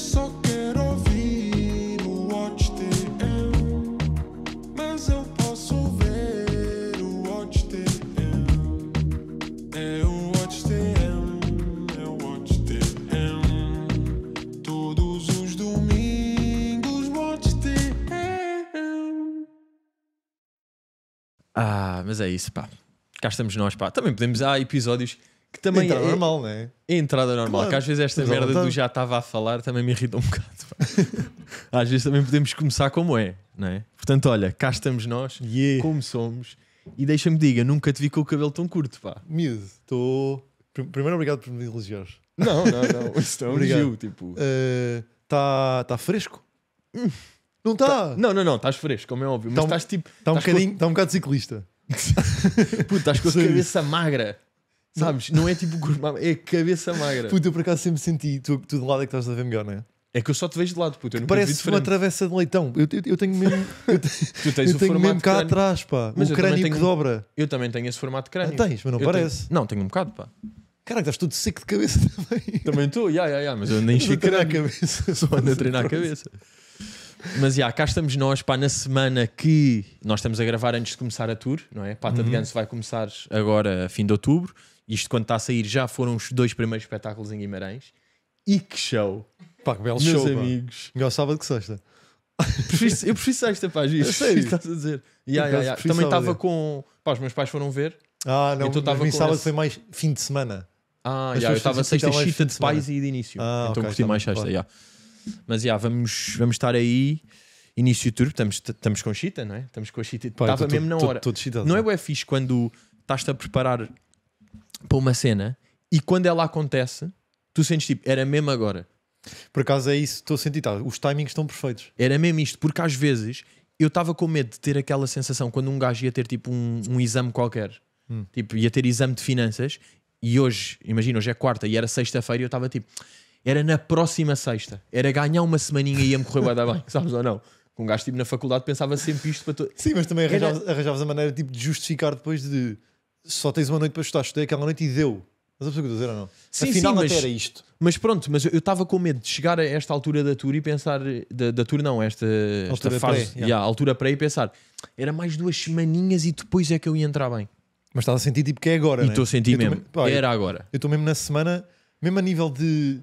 só quero ouvir o Watch mas eu posso ver o Watch É o Watch é o Watch Todos os domingos, Watch Ah, mas é isso, pá. Cá estamos nós, pá. Também podemos. Há episódios que também entrada é, é normal, não é? É entrada normal. Claro. Que às vezes esta Exato. merda do tá- já estava a falar também me irrita um bocado. às vezes também podemos começar como é, não é? Portanto, olha, cá estamos nós, yeah. como somos. E deixa-me diga, nunca te vi com o cabelo tão curto, pá. Miúdo, estou. Primeiro, obrigado por me elogiar. Não, não, não. estou é obrigado tipo. Está eh, uh, tá fresco? Hum. Não está? Tá... Não, não, não. Estás fresco, como é óbvio. Tá mas estás tipo- tá um... tipo. Está um, um, um bocado ciclista. Puto, estás com a cabeça magra. Sabes? Não é tipo gordo, é cabeça magra. Puta, eu por acaso sempre senti. Tu, tu de lado é que estás a ver melhor, não é? É que eu só te vejo de lado, puta. Eu Parece uma travessa de leitão. Eu, eu, eu tenho mesmo. Eu, tu tens eu o tenho mesmo cá crânio. atrás, pá. Mas o crânio tenho, que dobra. Eu também tenho esse formato de crânio. Ah, tens, mas não eu parece. Tenho, não, tenho um bocado, pá. Caraca, estás tudo seco de cabeça também. Também estou, já, já, já. Mas eu nem enchi a cabeça. Só ando a treinar a cabeça. Mas já, cá estamos nós, pá, na semana que nós estamos a gravar antes de começar a tour, não é? Pata uhum. de Ganso vai começar agora, a fim de outubro. Isto quando está a sair já foram os dois primeiros espetáculos em Guimarães. E que show! Pá, que belo Meus show, amigos. Melhor sábado que sexta. eu prefiro sexta, pá, eu é Sério? Estás a dizer. Yeah, yeah, yeah. Também estava com... Pá, os meus pais foram ver. Ah, não. Então, com sábado esse... foi mais fim de semana. Ah, yeah, eu estava sexta é chita de, de pais e de início. Ah, então okay, curti então mais sexta, já Mas já vamos, vamos estar aí. Início turbo, estamos, estamos com chita, não é? Estamos com a chita. Estava mesmo na hora. Tô, tô, tô não tá. é o é fixe quando estás-te a preparar para uma cena e quando ela acontece, tu sentes tipo, era mesmo agora. Por acaso é isso, estou a sentir, tá, os timings estão perfeitos. Era mesmo isto, porque às vezes eu estava com medo de ter aquela sensação quando um gajo ia ter tipo um, um exame qualquer, hum. tipo, ia ter exame de finanças e hoje, imagina, hoje é quarta e era sexta-feira e eu estava tipo, era na próxima sexta, era ganhar uma semaninha e ia-me correr bem, bem, sabes ou não? Um gajo tipo na faculdade pensava sempre isto para tu. Sim, mas também arranjavas, era... arranjavas a maneira tipo, de justificar depois de só tens uma noite para estudar, estudei aquela noite e deu. Mas a pessoa que dizer ou não? Sim, Afinal, sim, mas, era isto. Mas pronto, mas eu estava com medo de chegar a esta altura da tour e pensar. Da, da tour, não, esta, altura esta fase. Pré, yeah. Yeah, altura para e pensar. Era mais duas semaninhas e depois é que eu ia entrar bem. Mas estava a sentir tipo que é agora, E é? estou né? a sentir mesmo. pá, era eu, agora. Eu estou mesmo na semana, mesmo a nível de.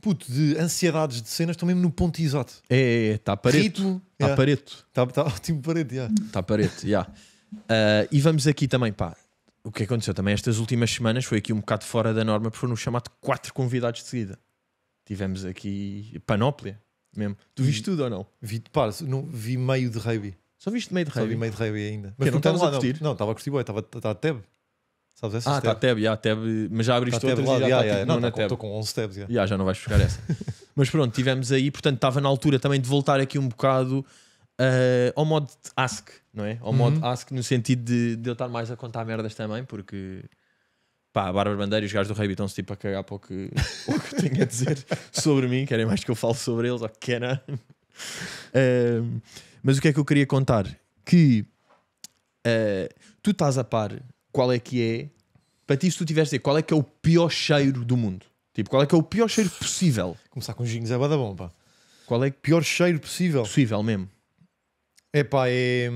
Puto, de ansiedades de cenas, estou mesmo no ponto exato. É, é, está é, tá pareto. Está yeah. pareto. Está tá, ótimo pareto, já. Yeah. Está pareto, já. Yeah. Uh, e vamos aqui também, pá o que aconteceu também estas últimas semanas foi aqui um bocado fora da norma, porque foram um chamado quatro convidados de seguida. Tivemos aqui panóplia mesmo. Tu viste tudo ou não? Vi, pá, não, vi meio de rugby. Só viste meio de rugby? Só vi meio de rugby ainda. Mas não estavas a curtir? Não, estava a curtir, estava a Teb. Sabes essas Ah, está a Teb, já, tab, mas já abriste tá outras e já tá tipo não, tá na Teb. Estou com 11 Tebs, já. já, não vais buscar essa. mas pronto, tivemos aí, portanto estava na altura também de voltar aqui um bocado Uh, ao modo ask, não é? Ao uhum. modo ask no sentido de, de eu estar mais a contar merdas também, porque pá, a Bárbara Bandeira e os gajos do Rei estão-se tipo a cagar para o que, o que tenho a dizer sobre mim, querem mais que eu fale sobre eles, ou que uh, Mas o que é que eu queria contar? Que uh, tu estás a par qual é que é, para ti, se tu tiveres a dizer qual é que é o pior cheiro do mundo, tipo, qual é que é o pior cheiro possível? Começar com ginhos é bada bomba. Qual é o Pior cheiro possível? Possível mesmo. Epá, é.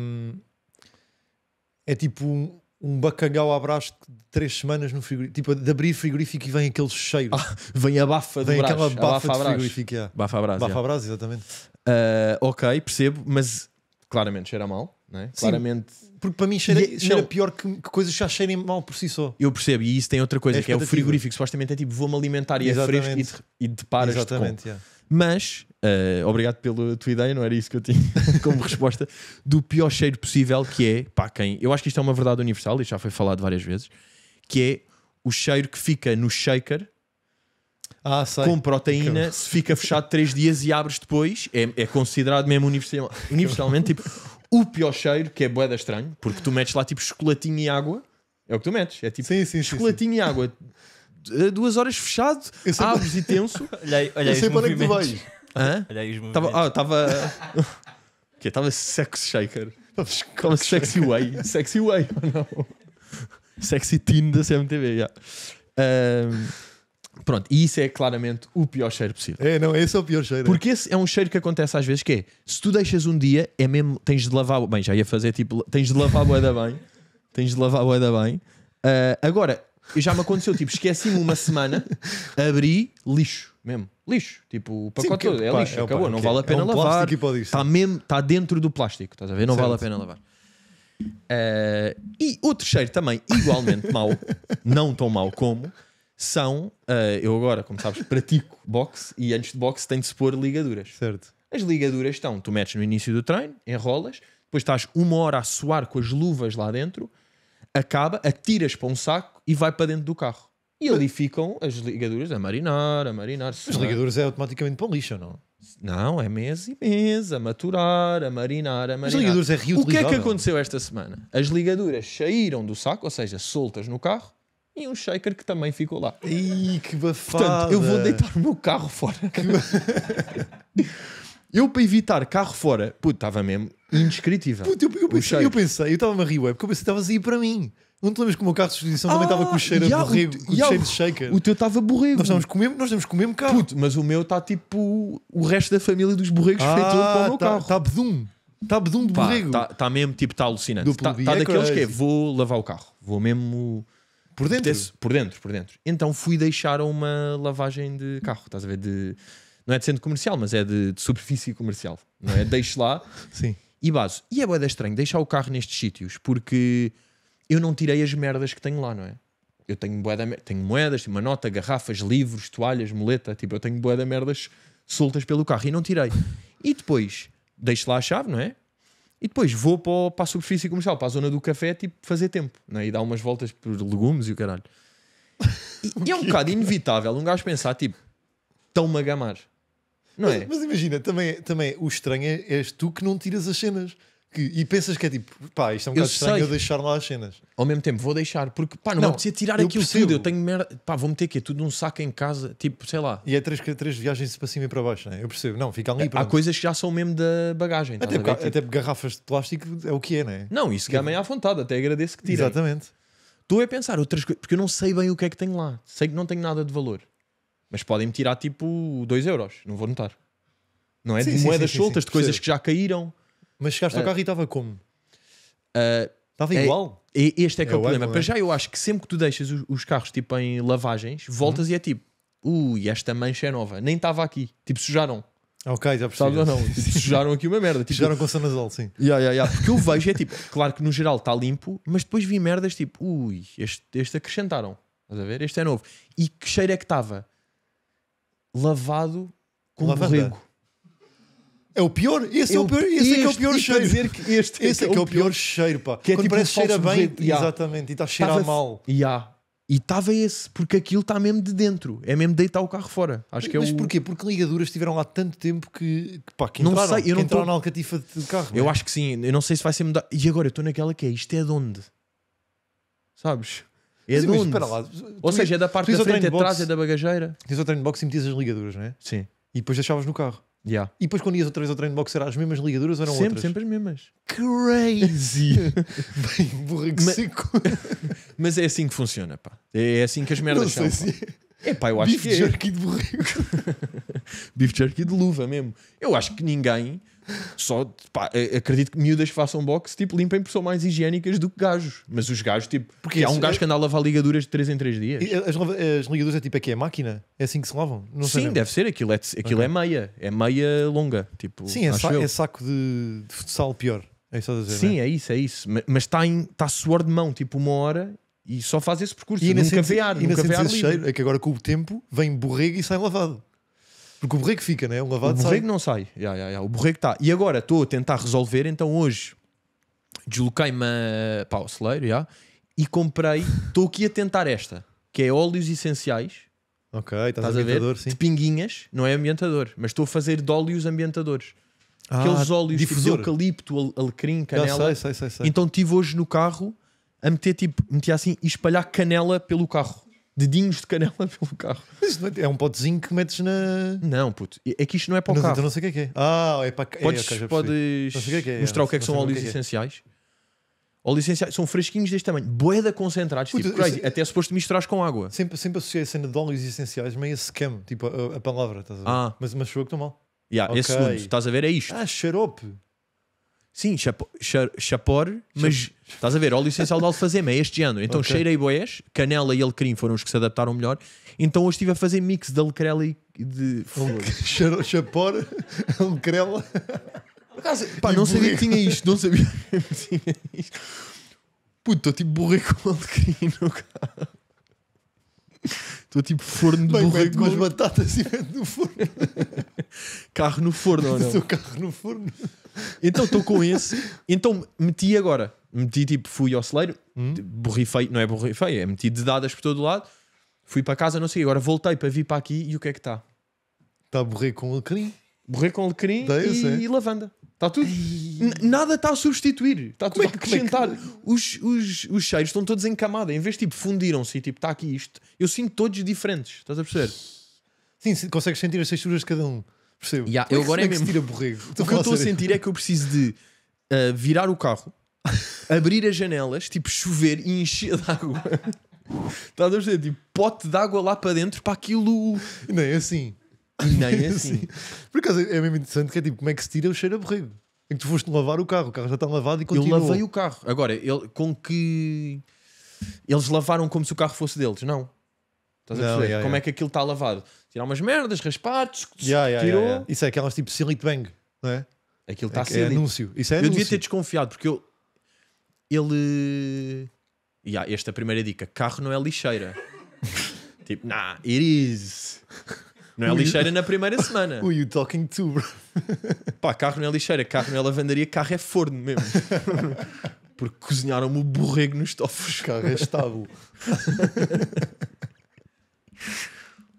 É tipo um, um bacalhau à de três semanas no frigorífico. Tipo, de abrir frigorífico e vem aquele cheiro. Ah, vem a bafa do Vem aquela A bafa, bafa de frigorífico. Yeah. Bafa Bafa yeah. exatamente. Ah, ok, percebo, mas claramente cheira mal. É? Claramente. Porque para mim cheira, e, é- cheira pior que, que, coisas já cheirem mal por si só. Eu percebo, e isso tem outra coisa, é que é o frigorífico. Supostamente é tipo, vou-me alimentar e Exatamente. é fresco e, e deparas Exatamente, com. Yeah. Mas, uh, obrigado pela tua ideia, não era isso que eu tinha como resposta, do pior cheiro possível que é, pá, quem. Eu acho que isto é uma verdade universal e já foi falado várias vezes, que é o cheiro que fica no shaker. Ah, com proteína, se fica fechado 3 dias e abres depois, é, é considerado mesmo universal, universalmente tipo o pior cheiro, que é boeda estranho, porque tu metes lá tipo chocolatinho e água. É o que tu metes. É tipo sim, sim, chocolatinho sim, e água. É duas horas fechado, abres e tenso. Olha aí, olha aí Eu sei para onde é tu vais. Hã? Olha aí os Tava, ah, estava. que estava sex shaker. como sexy way. Sexy way, não. Sexy teen da CMTV, já. Yeah. Um... Pronto, e isso é claramente o pior cheiro possível. É, não, esse é o pior cheiro. É. Porque esse é um cheiro que acontece às vezes que é, se tu deixas um dia, é mesmo, tens de lavar, bem, já ia fazer tipo, tens de lavar bué da bem, tens de lavar bué da bem. Uh, agora, já me aconteceu, tipo, esqueci-me uma semana, abri, lixo, mesmo, lixo, tipo, o pacote Sim, todo, é, é lixo, é acabou, não é vale a pena é um lavar. Está mesmo, está dentro do plástico, estás a ver? Não certo. vale a pena lavar. Uh, e outro cheiro também, igualmente mau, não tão mau como são. Uh, eu agora, como sabes, pratico boxe e antes de boxe tem de se pôr ligaduras. Certo. As ligaduras estão, tu metes no início do treino, enrolas, depois estás uma hora a suar com as luvas lá dentro, acaba, atiras para um saco e vai para dentro do carro. E ali ficam as ligaduras a marinar, a marinar. As ligaduras é automaticamente para o lixo, não? Não, é mês e mês, a maturar, a marinar, a marinar. As ligaduras é reutilizável. O que é que aconteceu esta semana? As ligaduras saíram do saco, ou seja, soltas no carro, e um shaker que também ficou lá. Ih, que bafada! Portanto, eu vou deitar o meu carro fora. eu, para evitar carro fora, puto, estava mesmo indescritível. Puto, eu, eu pensei, eu pensei, eu estava-me a rir, ué, porque eu pensei que estavas a ir para mim. Não te lembras que o meu carro de exposição ah, também estava com o ah, cheiro de borrego, com o cheiro de shaker? O teu estava borrego. Nós estamos com nós estamos carro. Puto, mas o meu está tipo o resto da família dos borregos ah, feito para o meu tá, carro. Está bedum. Está bedum de Pá, borrego. Está tá mesmo tipo, está alucinante. Está tá, tá daqueles que é, vou lavar o carro. Vou mesmo por dentro? por dentro, por dentro. Então fui deixar uma lavagem de carro, estás a ver? De, não é de centro comercial, mas é de, de superfície comercial. Não é? Deixo lá Sim. e baso. E é boeda estranho deixar o carro nestes sítios, porque eu não tirei as merdas que tenho lá, não é? Eu tenho, boeda, tenho moedas, tenho uma nota, garrafas, livros, toalhas, muleta. Tipo, eu tenho boeda merdas soltas pelo carro e não tirei. E depois deixo lá a chave, não é? E depois vou para, o, para a superfície comercial, para a zona do café, tipo, fazer tempo. Né? E dar umas voltas por legumes e o caralho. E, e é um bocado inevitável um gajo pensar, tipo, tão-me a gamar. Não mas, é? mas imagina, também, é, também é, o estranho é, és tu que não tiras as cenas. Que, e pensas que é tipo, pá, isto é um eu bocado sei. estranho eu deixar lá as cenas. Ao mesmo tempo, vou deixar, porque pá, não, não precisa tirar aquilo percebo. tudo. Eu tenho merda, pá, vou meter aqui tudo num saco em casa, tipo, sei lá. E é três, três viagens para cima e para baixo, né? eu percebo. Não, fica ali. É, há coisas que já são mesmo da bagagem. Até, ver, tipo... até garrafas de plástico é o que é, né? Não, isso que é tipo, meio à vontade, até agradeço que tirem. Exatamente. Estou a pensar outras coisas, porque eu não sei bem o que é que tenho lá. Sei que não tenho nada de valor, mas podem-me tirar tipo 2 euros, não vou notar. Não é? Sim, de moedas sim, sim, soltas, de coisas percebo. que já caíram mas chegaste ao ah. carro e estava como? Uh, Estava é, igual. É, este é que é, é o problema. Para é? já, eu acho que sempre que tu deixas os, os carros tipo em lavagens, voltas uhum. e é tipo, ui, esta mancha é nova, nem estava aqui. Tipo, sujaram. Ok, já percebi. ou não? Tipo, sujaram aqui uma merda. Tipo, sujaram com Sanazol, sim. Yeah, yeah, yeah. Porque eu vejo, é tipo, claro que no geral está limpo, mas depois vi merdas tipo, ui, este, este acrescentaram. Estás a ver? Este é novo. E que cheiro é que estava? Lavado com Lavanda. borrego. É o pior? Esse é o pior, esse este, é que é o pior cheiro. Dizer que este esse é, que é, o pior, cheiro, pá. Que é Quando tipo parece cheira bem, yeah. exatamente, e está a cheirar tava, mal. Yeah. E estava esse, porque aquilo está mesmo de dentro, é mesmo deitar o carro fora. Acho que é Mas o... porquê? Porque ligaduras estiveram lá tanto tempo que, que pá, que entraram, não sei, eu não entraram tô... na alcatifa de carro. Eu é? acho que sim, eu não sei se vai ser mudar. E agora eu estou naquela que é, isto é de onde? Sabes? É mas, de onde? lá, Ou seja, é da parte da frente, é atrás, é da bagageira. Tens o treino box e metias as ligaduras, não é? Sim. E depois deixavas no carro. Yeah. E depois quando ias outra vez ao treino de boxe eram as mesmas ligaduras ou eram sempre, outras? Sempre as mesmas. Crazy! Bem, burrico mas, é assim que funciona, pá. É, é assim que as merdas são. É pá, eu acho Beef que Beef é. jerky de burrico. Beef jerky de luva mesmo. Eu acho que ninguém só pá, eh, acredito que miúdas façam boxe, tipo, limpem por são mais higiênicas do que gajos. Mas os gajos, tipo, porque há um gajo é... que anda a lavar ligaduras de 3 em 3 dias. Eh, as, eh, as ligaduras é tipo aqui, é, é máquina? É assim que se lavam? Não Sim, sabemos. deve ser. Aquilo, é, aquilo é okay. é meia, é meia longa. Tipo, Sim, é, sa é saco de, de futsal pior. É isso a dizer, Sim, é? é isso, é isso. Mas está tá suor de mão, tipo uma hora, e só faz esse percurso. E nunca sente, vê ar, e nunca vê ar cheiro, É que agora com o tempo vem borrego e sai lavado. Porque o borrego fica, né? O lavado o borrego sai. não sai. Yeah, yeah, yeah. O borrego está. E agora estou a tentar resolver, então hoje desloquei-me para o celeiro yeah, e comprei. Estou aqui a tentar esta, que é óleos essenciais. Ok, estás, estás a ver? Sim. De pinguinhas, não é ambientador, mas estou a fazer de óleos ambientadores. Ah, Aqueles óleos tipo de eucalipto, alecrim, canela. Não, sei, sei, sei, sei. Então estive hoje no carro a meter tipo, meter assim e espalhar canela pelo carro dedinhos de canela pelo carro. isto é, é um potezinho que metes na. Não, puto, é que isto não é para o Não, carro. então não sei o que é que é. Ah, é para. É, Podes, podes Não sei o que é é, mostrar o que é que são é óleos que é. essenciais? Óleos essenciais são fresquinhos deste tamanho, boeda concentrados, Puta, tipo crazy. Até suposto misturares com água. Sempre, sempre associei a cena de óleos essenciais meio a scam, tipo a, a palavra, estás a ver? Ah. Mas, mas sou que estou mal. Yeah, Esse segundo, estás a ver? É isto. Ah, xarope. Sim, chapor, mas estás a ver, óleo essencial de alfazema é este ano. Então okay. cheirei boés, canela e alecrim foram os que se adaptaram melhor. Então hoje estive a fazer mix de alecrela e de chapor, alecrela. pá, e não sabia que tinha isto, não sabia que tinha isto. Puto, estou tipo burrico com alecrim no carro. Estou tipo forno de burrico. com as batatas e mete no forno. carro no forno ou não? Estou carro no forno. Então estou com esse. Então meti agora. Meti tipo, fui ao celeiro, hum? Tipo, borrifei, não é borrifei, é meti dadas por todo lado. Fui para casa, não sei. Agora voltei para vir para aqui e o que é que está? Está a borrer com alecrim. Borrer com alecrim e, e lavanda. Está tudo. Nada está a substituir. Está tudo Como é a que- é que- acrescentar. Os, os, os cheiros estão todos em camada. Em vez de tipo fundiram-se e tipo está aqui isto, eu sinto todos diferentes. Estás a perceber? Sim, se- consegues sentir as texturas de cada um. Percebo. eu agora é que que é tira borrego. O que eu estou a sentir é que eu preciso de eh, virar o carro, abrir as janelas, tipo chover e encher de água. Estás a perceber? Tipo pote de água lá para dentro para aquilo. Não, é assim. Nem é assim. Por acaso é mesmo interessante que é tipo, como é que se tira o cheiro a borrego? Em que tu foste lavar o carro, o carro já está lavado e continua. Eu lavei o carro. Agora, ele, com que. Eles lavaram como se o carro fosse deles, não. Estás não, a perceber? Yeah, como yeah. é que aquilo está lavado? Tirar umas merdas, raspados, yeah, tirou. Isso é aquelas tipo Silent Bang, não é? Aquilo é está é, ser. é anúncio. Isso é Eu devia ter desconfiado, porque eu. Ele. Yeah, esta é a primeira dica: carro não é lixeira. tipo, nah, it is. Não é lixeira na primeira semana. Who you talking to, bro? Pá, carro não é lixeira, carro não é lavandaria, carro é forno mesmo. Porque cozinharam-me o borrego nos tofos. Carro é estábulo.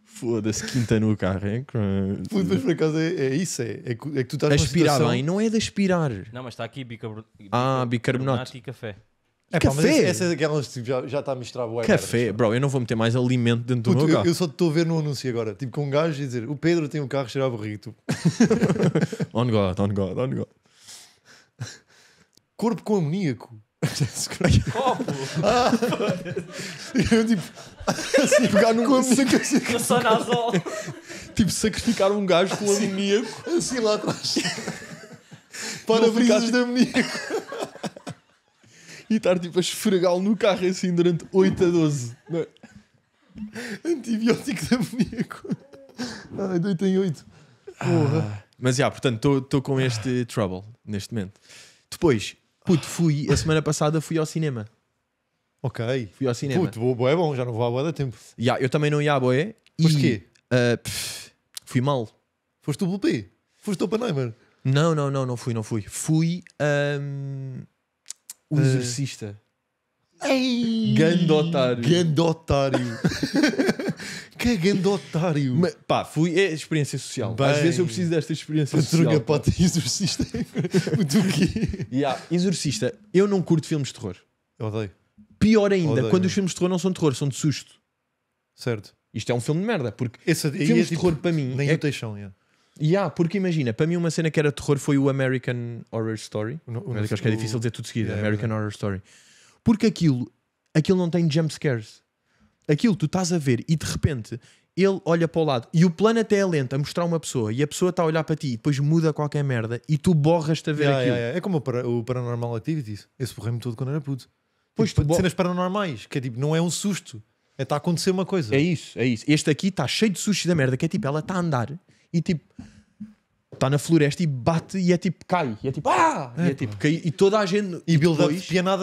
Foda-se, quinta no carro, hein? É Puto, mas por acaso é, é isso, é, é que é tu estás Aspirar situação... bem, não é de aspirar. Não, mas está aqui ah, bicarbonato, Ah, bicarbonato. e café. É, café. Pá, essa, essa é aquela tipo, já está a misturar bué. Café, merdas, bro, eu não vou meter mais alimento dentro Puto, do meu carro. Eu, só estou a ver no anúncio agora, tipo com um gajo e dizer: O Pedro tem um carro cheirado a burrito. on God, on God, on God. Corpo com amoníaco. Copo! Ah, eu tipo, assim, pegar num com sonazol. Tipo, sacrificar um gajo com assim, amoníaco. Assim lá atrás. Para brisas de tipo- amoníaco. e estar tipo a esfregá-lo no carro assim durante 8 a 12. Não é? Antibiótico de amoníaco. Ai, de 8 em 8. Porra. Ah, mas já, portanto, estou com este trouble neste momento. Depois, puto, fui, a semana passada fui ao cinema. Ok. Fui ao cinema. Puto, boé é bom, já não vou à boa da tempo. Já, eu também não ia à boé. Mas quê? Uh, pff, fui mal. Foste o Blue Foste o Oppenheimer? Não, não, não, não fui, não fui. Fui. Um, o de... Exorcista. Ei, gandotário. Gandotário. que gandotário. Mas, pá, fui. É experiência social. Bem, Às vezes eu preciso desta experiência social. Patruga, pá, exorcista. do quê? Yeah. Exorcista. Eu não curto filmes de terror. Eu odeio. Pior ainda, odeio, quando os filmes de terror não são de terror, são de susto. Certo. Isto é um filme de merda, porque Esse, filmes é, tipo, de terror tipo para mim. Nem é, o Teixão, yeah. Yeah, porque imagina, para mim uma cena que era terror foi o American Horror Story. O, o, acho que é difícil dizer tudo seguido. Yeah, é American é Horror Story. Porque aquilo, aquilo não tem jump scares. Aquilo tu estás a ver e de repente ele olha para o lado e o plano até é lento a mostrar uma pessoa e a pessoa está a olhar para ti e depois muda qualquer merda e tu borras-te a ver yeah, aquilo. Yeah, é como o, Paranormal Activities. Esse borrei-me todo quando era puto. Pois tipo, tu cenas paranormais, que é tipo, não é um susto. É está a acontecer uma coisa. É isso, é isso. Este aqui está cheio de e da merda, que é tipo, ela está a andar e tipo está na floresta e bate e é tipo cai e é tipo ah é, e é, é tipo cai, e toda a gente e, e build-up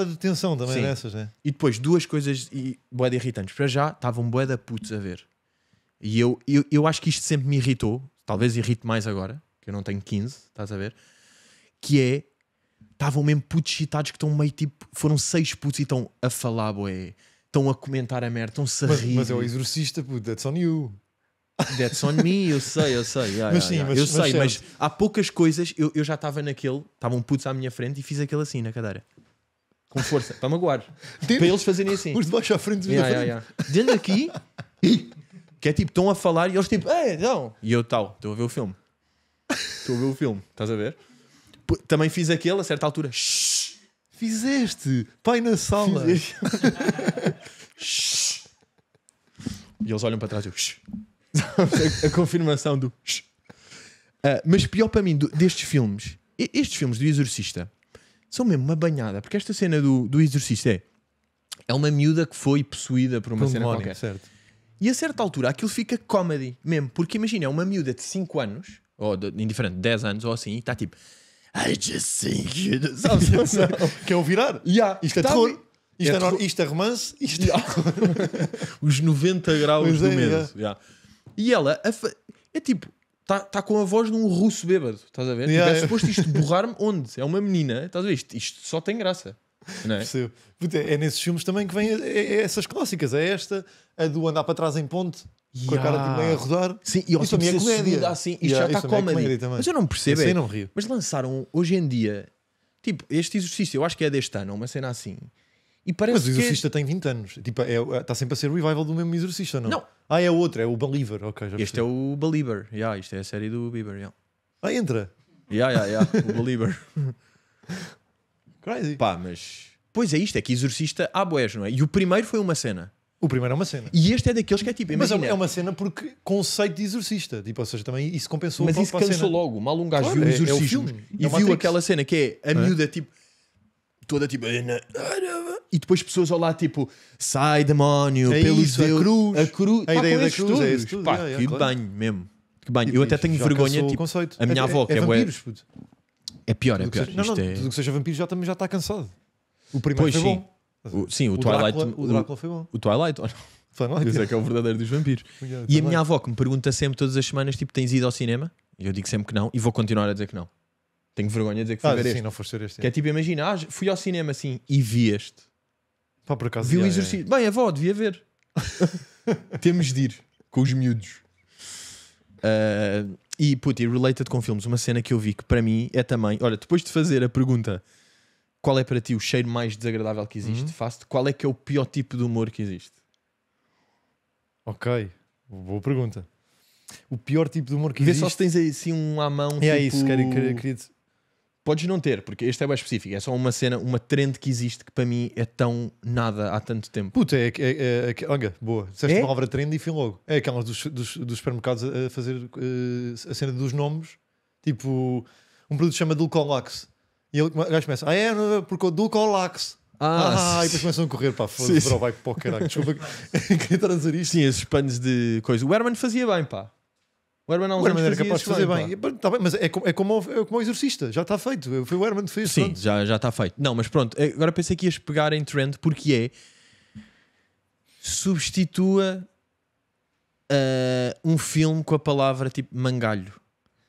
de tensão também nessas né? e depois duas coisas e boeda irritantes para já estavam boeda putos a ver e eu, eu, eu acho que isto sempre me irritou talvez irrite mais agora que eu não tenho 15 estás a ver que é estavam mesmo putos citados que estão meio tipo foram seis putos e estão a falar boé estão a comentar a merda estão-se a mas, rir mas é o exorcista puto that's on you That's on me, eu sei, eu sei. Yeah, mas sim, yeah. Mas, eu mas sei, mas há poucas coisas. Eu, eu já estava naquele, estavam putos à minha frente e fiz aquele assim na cadeira. Com força, para magoar. Dentro, para eles fazerem assim. Os de baixo à frente, yeah, frente. Yeah, Dentro aqui, que é tipo, estão a falar e eles tipo, eh, não. E eu tal, estou a ver o filme. Estou a ver o filme, estás a ver? Também fiz aquele a certa altura. fizeste, pai na sala. e eles olham para trás e eu, Shh. a confirmação do. Uh, mas pior para mim do, destes filmes, estes filmes do Exorcista são mesmo uma banhada, porque esta cena do, do Exorcista é, é uma miúda que foi possuída por uma por cena um qualquer. Certo. E a certa altura aquilo fica comedy mesmo, porque imagina, é uma miúda de 5 anos, ou de, indiferente, 10 anos ou assim, e está tipo. I just think you do. que é o virar. Yeah, isto é tá terror. Isto é, é terror. Isto é romance. Isto é yeah. Os 90 graus pois do é, medo. Yeah. Yeah. E ela fa... é tipo, está tá com a voz de um russo bêbado, estás a ver? Yeah, tipo, é suposto isto borrar-me onde? É uma menina, estás a ver? Isto, isto só tem graça. Não é? Percebo. É nesses filmes também que vêm é, é, é essas clássicas. É esta, a do andar para trás em ponte, yeah. com a cara de tipo, meio a rodar. Sim, e isso também é comédia. Assim, isto yeah, já está comédia. É mas eu não percebo. não mas lançaram hoje em dia, tipo, este exercício, eu acho que é deste ano, uma cena assim e parece Mas o Exorcista que... tem 20 anos. Tipo, é, está é, sempre a ser revival do mesmo Exorcista, não? Não. Ah, é outro, é o Believer. Okay, este é percebi. é o Believer. Yeah, isto é a série do Bieber. Yeah. Ah, entra. Yeah, yeah, yeah. o Believer. Crazy. Pá, mas. Pois é, isto é que Exorcista há boés, não é? E o primeiro foi uma cena. O primeiro é uma cena. E este é daqueles que é tipo. É imagina, mas é uma cena porque conceito de exorcista. Tipo, ou seja, também isso compensou Mas isso cansou cena. logo. Mal um gajo claro, viu é, exorcismo é o exorcismo e é viu Matrix. aquela cena que é a miúda tipo. toda tipo e depois pessoas ao lado tipo sai demónio, é pelo isso, Deus, a cruz, a, cruz, a pá, ideia ah, da cruz, é isso tudo, pá, yeah, que yeah, banho claro. mesmo. Que banho. E eu até tenho vergonha, tipo, a minha é, é avó, é, que é, vampiros, puto. é pior, é pior. Seja, não, não, é... Tudo que seja vampiro já, também já está cansado. O primeiro pois, foi sim. bom. O, sim, o, o Twilight. Drácula, o, o Drácula foi bom. O Twilight, olha. Twilight. é que é o verdadeiro dos vampiros. e a minha avó que me pergunta sempre todas as semanas: tipo, tens ido ao cinema? E eu digo sempre que não, e vou continuar a dizer que não. Tenho vergonha de dizer que fui ah, ver sim, este. não for ser este. Que é tipo, imagina, ah, fui ao cinema assim e vi este. Pá, por acaso, Viu o yeah, exercício. Bem, avó, devia ver. Temos de ir com os miúdos. Uh, e, puti, related com filmes, uma cena que eu vi que para mim é também. Olha, depois de fazer a pergunta qual é para ti o cheiro mais desagradável que existe, uhum. faço-te qual é que é o pior tipo de humor que existe. Ok, boa pergunta. O pior tipo de humor que Vê existe. Vê só se tens assim um à mão. É tipo... isso, queria, queria, queria, Podes não ter, porque este é bem específico. É só uma cena, uma trend que existe que para mim é tão nada há tanto tempo. Puta, é. é, é, é olha, boa. Disseste é? uma obra trend e fim logo. É aquelas dos, dos, dos supermercados a fazer uh, a cena dos nomes. Tipo, um produto chama Dulcolax. E ele o gajo começa, ah é, porque o Dulcolax. Ah, ah, e depois começam a correr, pá, foda-se, vai para o caralho. Desculpa, queria estar isto. Sim, esses panos de coisa. O Herman fazia bem, pá. O Herman não era capaz de fazer bem. bem. Tá bem mas é como, é, como, é como o exorcista, já está feito. Foi o Herman que fez. Sim, já já está feito. Não, mas pronto, agora pensei que ias pegar em trend porque é. Substitua uh, um filme com a palavra tipo mangalho.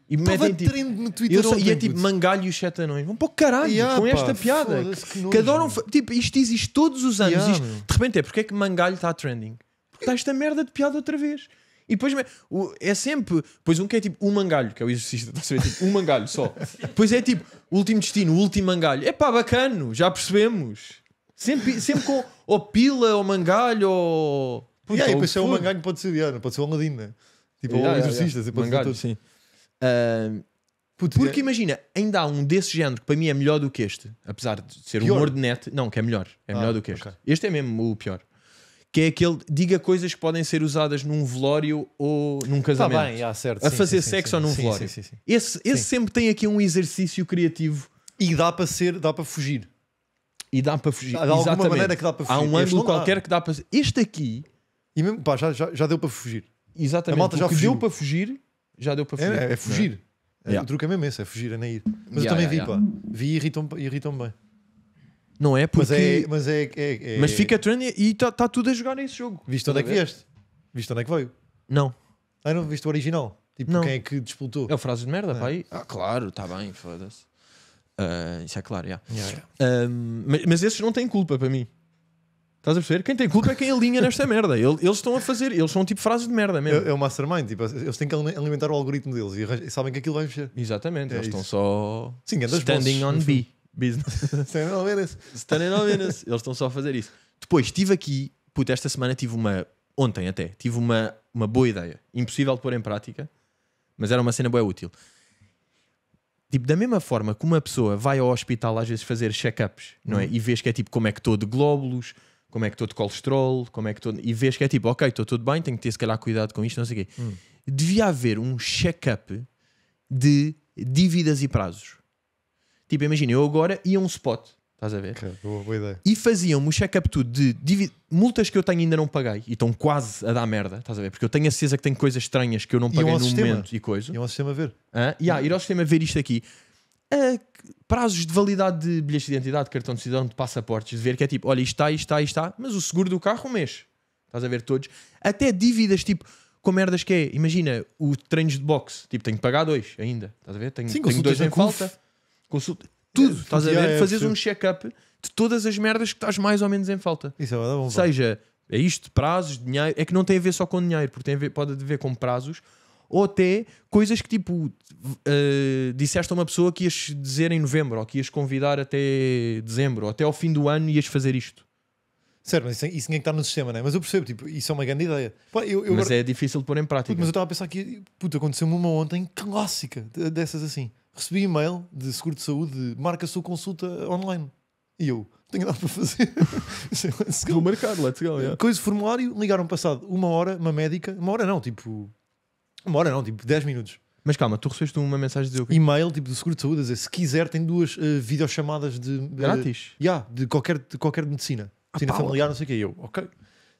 E metem, tipo, trend no Twitter. e é tipo mangalho e os sete anões. Vão para caralho yeah, com pá, esta piada. Que, que adoram. Tipo, isto existe todos os anos. Yeah, isto, de repente é porque é que mangalho está trending? Porque está esta merda de piada outra vez. E depois o, é sempre. Pois um que é tipo um mangalho, que é o exorcista, tá a Tipo, um mangalho só. depois é tipo último destino, último mangalho. É pá, bacano, já percebemos. Sempre, sempre com ou pila ou mangalho ou. Puta, e aí, depois é um mangalho, pode ser, yeah, pode ser um ladino, né? Tipo, yeah, ou um exorcista, yeah, yeah. Tipo, mangalho, sim. Uh, Puta, porque é... imagina, ainda há um desse género que para mim é melhor do que este, apesar de ser pior. humor Não, que é melhor. É ah, melhor do que este. Okay. Este é mesmo o pior que é aquele diga coisas que podem ser usadas num velório ou num tá casamento. Tá bem, yeah, certo. A sim, fazer sim, sexo sim, ou num velório. Esse, esse sempre tem aqui um exercício criativo. E dá para ser, dá para fugir. E dá para fugir. Há alguma Exatamente. maneira que dá para fugir. Há um ângulo qualquer que dá para. Este aqui. E mesmo, pá, já, já, já deu para fugir. Exatamente. A malta já fugiu. deu para fugir, já deu para fugir. É, é, é fugir. É? é? Yeah. O truque é mesmo esse, é fugir, é nem ir. Mas yeah, eu também vi, pá. Vi e irritam-me irritam bem. Não é, é porque. Mas, é, mas, é, é, mas fica trendy e está tá tudo a jogar nesse jogo. Viste onde é que vieste? Viste onde é que veio? Não. Ah, não viste o original? Tipo, não. quem é que disputou? É o frase de merda, é. Ah. pai. Ah, claro, está bem, foda-se. Uh, isso é claro, já. Yeah. Yeah. Um, mas, mas esses não têm culpa para mim. Estás a perceber? Quem tem culpa é quem alinha nesta merda. Eles, estão a fazer, eles são tipo frases de merda mesmo. É, é o mastermind, tipo, eles têm que alimentar o algoritmo deles e, e sabem que aquilo vai mexer. Exatamente, é eles isso. estão só Sim, standing bosses, on B business. Standing Ovinus. Eles estão só a fazer isso. Depois, tive aqui, puta, esta semana tive uma, ontem até, tive uma, uma boa ideia. Impossível de pôr em prática, mas era uma cena boa útil. Tipo, da mesma forma que uma pessoa vai ao hospital às vezes fazer check-ups, não hum. é? Uhum. E vês que é tipo como é que estou de glóbulos, como é que estou de colesterol, como é que estou. E vês que é tipo, ok, estou tudo bem, tenho que ter se calhar cuidado com isto, não sei o quê. Hum. Devia haver um check-up de dívidas e prazos. Tipo, imagina, eu agora ia a um spot, estás a ver? Que boa, boa ideia. E faziam-me o check-up tudo de multas que eu tenho e ainda não paguei e estão quase a dar merda, estás a ver? Porque eu tenho a certeza que tem coisas estranhas que eu não paguei no sistema. momento e coisa. E ao sistema ver. Hã? E ah, ir ao sistema ver isto aqui. prazos de validade de bilhetes de identidade, de cartão de cidadão, de passaportes, de ver que é tipo, olha, isto está, isto está, isto está, mas o seguro do carro um mês. Estás a ver todos. Até dívidas tipo, com merdas que é, imagina, o treinos de boxe, tipo, tenho que pagar dois ainda. Estás a ver? Tenho, Sim, tenho dois em falta. CUF. falta. Consulta tudo. estás a ver? Fazes um check-up de todas as merdas que estás mais ou menos em falta. Isso é bom. Seja, é isto, prazos, dinheiro. É que não tem a ver só com dinheiro, porque tem a ver, pode haver com prazos ou até coisas que tipo uh, disseste a uma pessoa que ias dizer em novembro ou que ias convidar até dezembro ou até ao fim do ano ias fazer isto. Certo, mas isso, isso ninguém está no sistema, né? Mas eu percebo, tipo, isso é uma grande ideia. Pô, eu, eu mas agora... é difícil de pôr em prática. Puta, mas eu estava a pensar que, puta, aconteceu-me uma ontem clássica dessas assim recebi e-mail de seguro de saúde marca a sua consulta online. E eu, tenho nada para fazer. É Vou marcar, let's go. Yeah. Coisa, formulário, ligaram passado uma hora, uma médica, uma hora não, tipo. Uma hora não, tipo 10 minutos. Mas calma, tu recebeste uma mensagem de e-mail tipo do seguro de saúde a dizer se quiser tem duas uh, videochamadas de uh, grátis, yeah, de qualquer de qualquer medicina, ah, medicina ah, familiar, não sei o que eu, ok,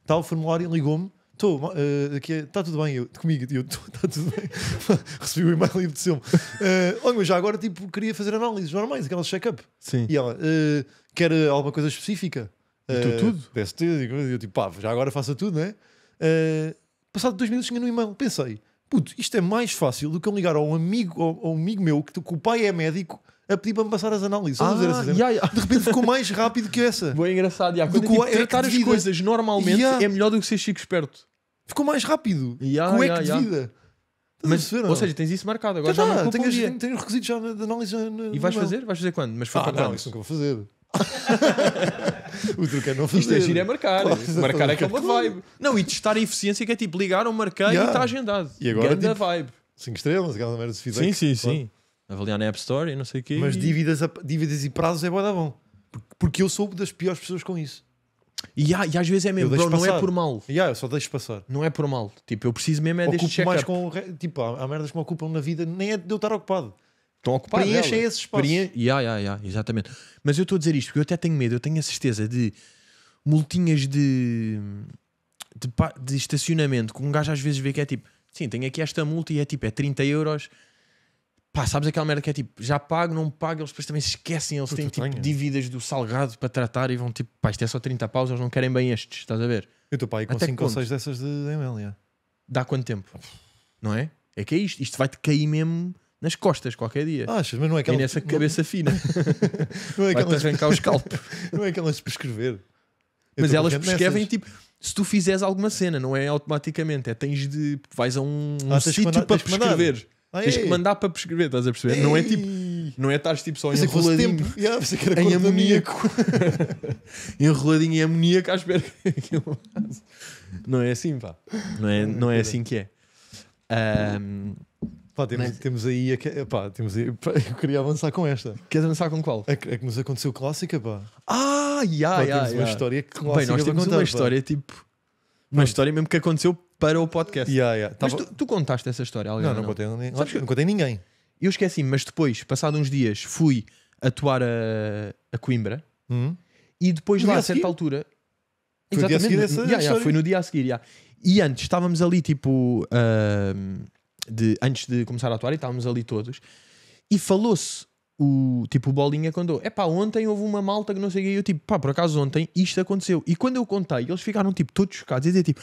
tal formulário ligou-me estou, uh, está tudo bem, eu, comigo, eu, está tudo bem. Recebi o e apeteceu-me. Uh, olha, mas já agora, tipo, queria fazer análises normais, aquelas check-up. Sim. E ela, uh, quer eh, alguma coisa específica? E tudo? PST, eu tipo, pá, já agora faça tudo, né? Uh, passado dois minutos tinha no e-mail, pensei, puto, isto é mais fácil do que eu ligar a um amigo, ao amigo meu que, que o pai é médico a pedir para me passar as análises. Ah, assim, é? yeah, yeah. De repente ficou mais rápido que essa. foi engraçado. Yeah. Quando, é tipo, tratar é as coisas normalmente yeah. é melhor do que ser chico esperto. Ficou mais rápido. Yeah, com o yeah, yeah. de vida. Mas, ou seja, tens isso marcado. Agora já, já marcou tá, tenho, um tenho requisitos já de análise. Já E vais no fazer? Vais fazer quando? Mas foi Ah, para não, quando? isso nunca vou fazer. o truque é não fazer. Isto é giro, é marcar. Claro, marcar é exatamente. aquela vibe. Não, e testar a eficiência que é tipo, ligaram, marquei e está agendado. E agora, Ganda tipo, vibe. 5 estrelas, aquela merda de feedback. Avaliar na App Store e não sei o quê. Mas dívidas, a- dívidas e prazos é boa da bom. Porque- Porque eu sou das piores pessoas com isso. E, há- e às vezes é mesmo, bro, não é por mal. Yeah, eu só deixo passar. Não é por mal. Tipo, eu preciso mesmo é deste mais com. re- Tipo, há, há merdas que me ocupam na vida, nem é de eu estar ocupado. Estão ocupados. Preenchem esse espaço. Preen... Yeah, yeah, yeah, exatamente. Mas eu estou a dizer isto porque eu até tenho medo, eu tenho a certeza de multinhas de, de, pa- de estacionamento que um gajo às vezes vê que é tipo, sim, tenho aqui esta multa e é tipo, é 30 euros, Pá, sabes aquela merda que é tipo, já pago, não pago, eles depois também se esquecem, eles Puta, têm tipo tenho. dívidas do salgado para tratar e vão tipo, pá, isto é só 30 paus, eles não querem bem estes, estás a ver? Eu estou pá aí com 5 ou 6 dessas de ML, yeah. Dá quanto tempo? Não é? É que é isto, isto vai-te cair mesmo nas costas qualquer dia. Ah, achas, mas não é aquela... E nessa cabeça não... fina. É não é aquelas... Vai-te arrancar o escalpo. não é aquelas elas escrever. Eu mas elas prescrevem nessas... tipo se tu fizeres alguma cena, não é automaticamente, é tens de vais a um, ah, um sítio para prescrever. Ai, Tens que mandar para prescrever, estás a perceber? Ei. Não é tipo. Não é estar tipo só enroladinho. Tempo. Yeah, que era em amoníaco. enroladinho em amoníaco à espera que Não é assim, pá. Não é, não é assim que é. Um, pá, temos, mas... temos aí. A, pá, temos aí, pá, eu queria avançar com esta. Queres avançar com qual? A, que nos aconteceu clássica, pá. Ah, yeah, pá, yeah, temos yeah. uma história clássica. Bem, nós temos contar, uma história pá. tipo. Uma Pronto. história mesmo que aconteceu para o podcast. Yeah, yeah. Mas tu, tu, contaste essa história alguém? Não, não, não? contei ninguém. Sabes, não contei ninguém. Eu esqueci, mas depois, passado uns dias, fui atuar a, a Coimbra hum? e depois lá, a certa altura. Foi exatamente, no dia a seguir, yeah, yeah, foi no dia a seguir. Yeah. E antes estávamos ali, tipo, uh, de, antes de começar a atuar, e estávamos ali todos, e falou-se o tipo o Bolinha contou: é pá, ontem houve uma malta que não sei o que. eu, tipo, pá, por acaso ontem isto aconteceu. E quando eu contei, eles ficaram tipo todos chocados e dizer tipo,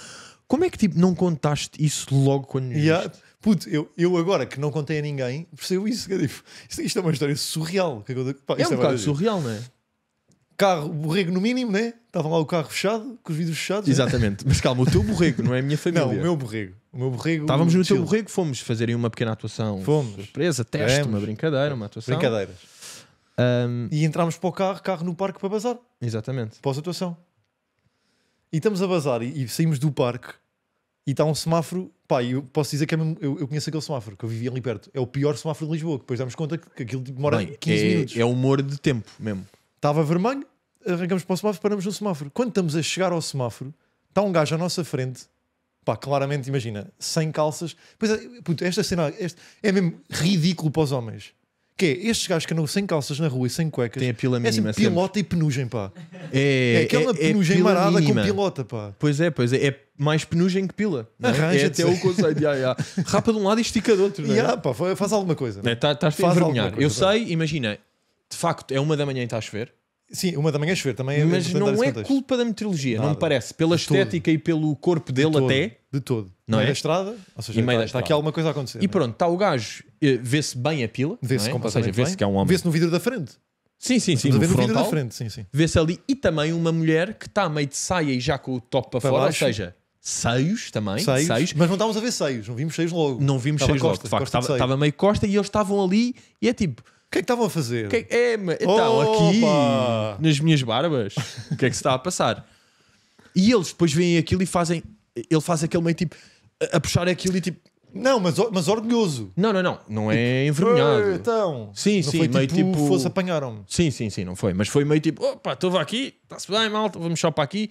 como é que tipo, não contaste isso logo quando. Yeah. Viste? Puto, eu, eu agora que não contei a ninguém, percebo isso. Que, tipo, isto, isto, é uma história surreal. Pá, é um é surreal, não é? Carro, borrego no mínimo, né? Estava lá o carro fechado, com os vidros fechados. Né? Exatamente. Né? Mas calma, o teu borrego, não é a minha família. Não, o meu borrego. O meu borrego. Estávamos no teu borrego, fomos fazerem uma pequena atuação. Fomos. Surpresa, teste, uma brincadeira, uma atuação. Brincadeiras. Um... E entramos para o carro, carro no parque para bazar. Exatamente. Pós atuação. E estamos a bazar e, e saímos do parque e está um semáforo. Pá, eu posso dizer que é mesmo, eu, eu conheço aquele semáforo que eu vivia ali perto. É o pior semáforo de Lisboa. Que depois damos conta que, aquele aquilo tipo, demora Bem, 15 é, minutos. É humor de tempo mesmo. Estava vermelho, arrancamos para o semáforo, paramos no semáforo. Quando estamos a chegar ao semáforo, está um gajo à nossa frente. Pá, claramente, imagina, sem calças. Pois é, puto, esta cena é mesmo ridículo para os homens. Que é, estes gajos que andam sem calças na rua e sem cuecas. Tem a pila é mínima. É assim, pilota sempre. e penugem, pá. É, é aquela é, é penugem é marada mínima. com pilota, pá. Pois é, pois é. É mais penugem que pila. É? Arranja é até o conceito. yeah, yeah. Rapa de um lado e estica do outro. Não é? pá, faz alguma coisa. Estás tá, a envergonhar. Eu sei, imagina, de facto, é uma da manhã e está a chover. Sim, uma da manhã a chover também. Mas não é contexto. culpa da meteorologia, Nada. não me parece. Pela de estética todo. e pelo corpo dele de até. De todo não meio é? da estrada, ou seja, está, está aqui alguma coisa a acontecer. E é? pronto, está o gajo, eh, vê-se bem a pila, vê-se é? ou vê-se é um vê no vidro da frente. Sim, sim, sim. Vê-se no, no vidro da frente, sim, sim. Vê-se ali e também uma mulher que está meio de saia e já com o top para, para fora, baixo. ou seja, seios também. Seios, seios, Mas não estávamos a ver seios, não vimos seios logo. Não vimos estava seios costa, logo, de facto. Costa estava, de estava meio costa e eles estavam ali e é tipo. O que é que estavam a fazer? Que é, é, então, aqui nas minhas barbas, o que é que se está a passar? E eles depois veem aquilo e fazem. Ele faz aquele meio tipo a, a puxar aquilo e tipo. Não, mas, mas orgulhoso. Não, não, não. Não é tipo, envergonhado. Então, sim, não sim, foi meio tipo, tipo... fosse apanharam-me. Sim, sim, sim, não foi. Mas foi meio tipo, opa, estou aqui, está-se bem, malta, vamos só para aqui.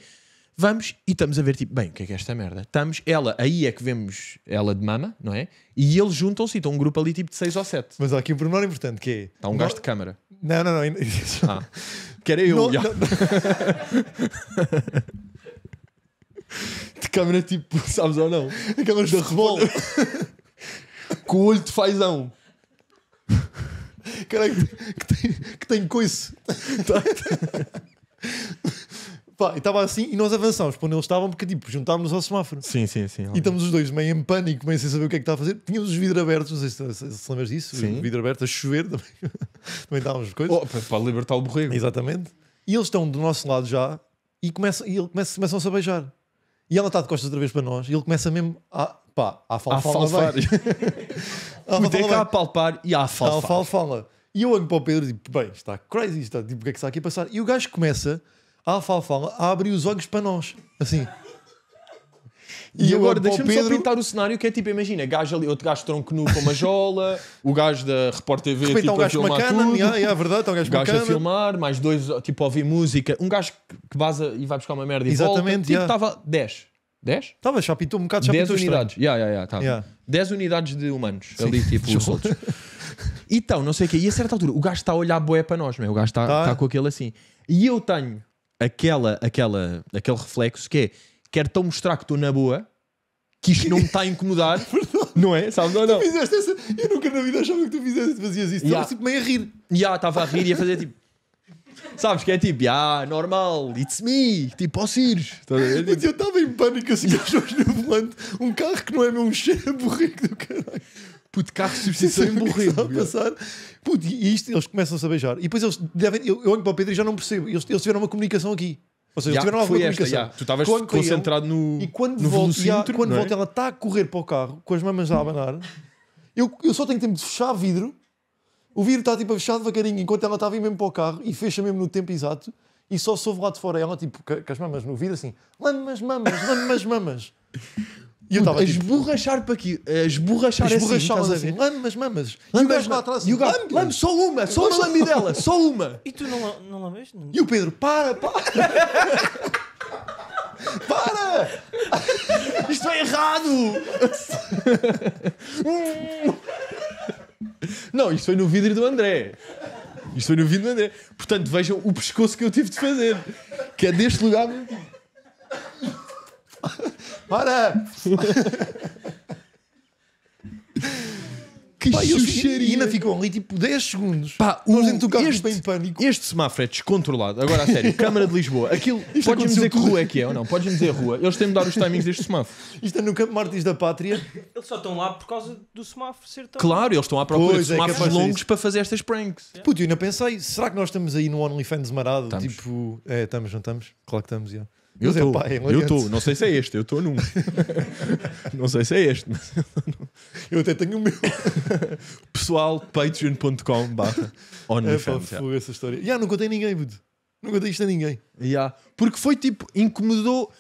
Vamos e estamos a ver, tipo, bem, o que é que é esta merda? Estamos, ela, aí é que vemos ela de mama, não é? E eles juntam-se e estão um grupo ali tipo de 6 ou 7. Mas há aqui um pormenor importante que é. Está um não... gajo de câmara. Não, não, não. Ah, que era eu. Não, de câmera tipo, sabes ou não? Aquelas de revolta Com o olho de fazão. Caralho, que tem, que tem coice. Pá, e estava assim e nós avançámos para onde eles estavam porque tipo, juntámos-nos ao semáforo. Sim, sim, sim. E estamos os dois meio em pânico, meio sem saber o que é que está a fazer. Tínhamos os vidros abertos, não sei se, se, se lembras disso, Sim. vidro aberto a chover também. também estávamos coisas. Oh, para, libertar o borrego. Exatamente. E eles estão do nosso lado já e começam, e ele começa, começam-se a beijar. E ela está de costas outra vez para nós e ele começa mesmo a. pá, a falfala. a cá é a palpar e a falfala. A falfala. E eu olho para o Pedro e digo, bem, está crazy, está, tipo, o que é que está aqui a passar? E o gajo começa, a falfala, a abrir os olhos para nós, assim. E, e agora deixa-me Pedro... só pintar o cenário que é tipo, imagina, gajo ali, outro gajo tronco nu com uma jola, o gajo da Repórter TV Respeita tipo, um gajo a filmar cana, tudo, yeah, yeah, verdade, um gajo, gajo a filmar, mais dois tipo a ouvir música, um gajo que vaza e vai buscar uma merda e Exatamente, volta, tipo, yeah. tipo estava 10. 10? Estava, já pintou um bocado, já 10 pintou unidades, yeah, yeah, yeah, tava. yeah. 10 unidades de humanos, Sim. ali tipo os outros. Então, não sei o quê, e a certa altura o gajo está a olhar boé para nós, meu. o gajo está tá. tá com aquele assim. E eu tenho aquela, aquela, aquele reflexo que é quero tão mostrar que estou na boa que isto não me está a incomodar. não é? Sabe? Não, não. Tu fizeste essa. Eu nunca na vida achava que tu fizeste, fazias isso. Yeah. Estava tipo meio a rir. Já, yeah, estava a rir e a fazer tipo. Sabes que é tipo, ah, normal, it's me, tipo ao Sires. Mas eu estava em pânico assim, as pessoas no volante, um carro que não é meu, um cheiro burrico do caralho. Puto, carro substitui em é borrego. a passar. Puto, e isto, eles começam a beijar. E depois eles devem, eu, eu olho para o Pedro e já não percebo. Eles, eles tiveram uma comunicação aqui. Ou seja, yeah, tiveram alguma comunicação. Esta, Tu estavas concentrado no. E quando no volto, quando é? ela está a correr para o carro, com as mamas a abanar. Eu, eu só tenho tempo de fechar vidro. O vidro está tipo a fechar devagarinho, enquanto ela estava a vir mesmo para o carro e fecha mesmo no tempo exato. E só soube lá de fora ela, tipo, com as mamas no vidro, assim: lamas, mamas, lamas, mamas. E eu estava a tipo, esborrachar para aqui, a eh, esborrachar assim, estás a assim, ver? Lamas, mamas. E o Lamas, gajo lá atrás, e o assim, gajo, lame, só uma, só uma dela só uma. E tu não, não lames? E o Pedro, para, para. Para! Isto é errado! Não, isto foi no vidro do André. Isto foi no vidro do André. Portanto, vejam o pescoço que eu tive de fazer. Que é deste lugar. Para! que Pá, chucheirinha. E ainda ficam ali tipo 10 segundos. Pá, o, Nós dentro do carro este, em pânico. Este semáforo é descontrolado. Agora, a sério, Câmara de Lisboa. Aquilo, podes-me dizer tudo. que rua é que é ou não? Podes-me dizer rua. Eles têm de mudar os timings deste semáforo. Isto é no Campo Martins da Pátria. Eles só estão lá por causa do semáforo ser tão... Claro, eles estão à procura pois, de é é semáforos é longos para fazer estas pranks. Yeah. Puto, eu ainda pensei, será que nós estamos aí no OnlyFans marado? Tipo, é, estamos, não estamos? Claro que estamos, já. Yeah. Eu estou. É eu estou. Não sei se é este. Eu estou num. não sei se é este. Mas eu até tenho o meu. Pessoal, patreon.com barra OnlyFans. essa história. Já, não contei a ninguém, Bud. Não contei isto a ninguém. Yeah. Porque foi tipo, incomodou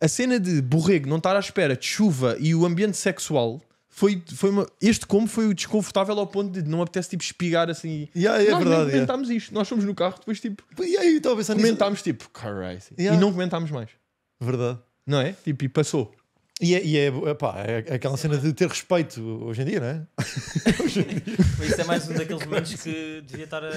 a cena de borrego não estar à espera de chuva e o ambiente sexual foi, foi uma, este como foi o desconfortável ao ponto de não apetece tipo espigar assim. Yeah, é nós verdade, nem comentámos yeah. isto, nós fomos no carro, depois tipo. E aí, talvez comentámos nisso. tipo, car racing. Yeah. E não comentámos mais. Verdade. Não é? Tipo, e passou. E é, e é, epá, é aquela cena de ter respeito hoje em dia, não é? hoje em dia. Isso é mais um daqueles momentos que devia estar a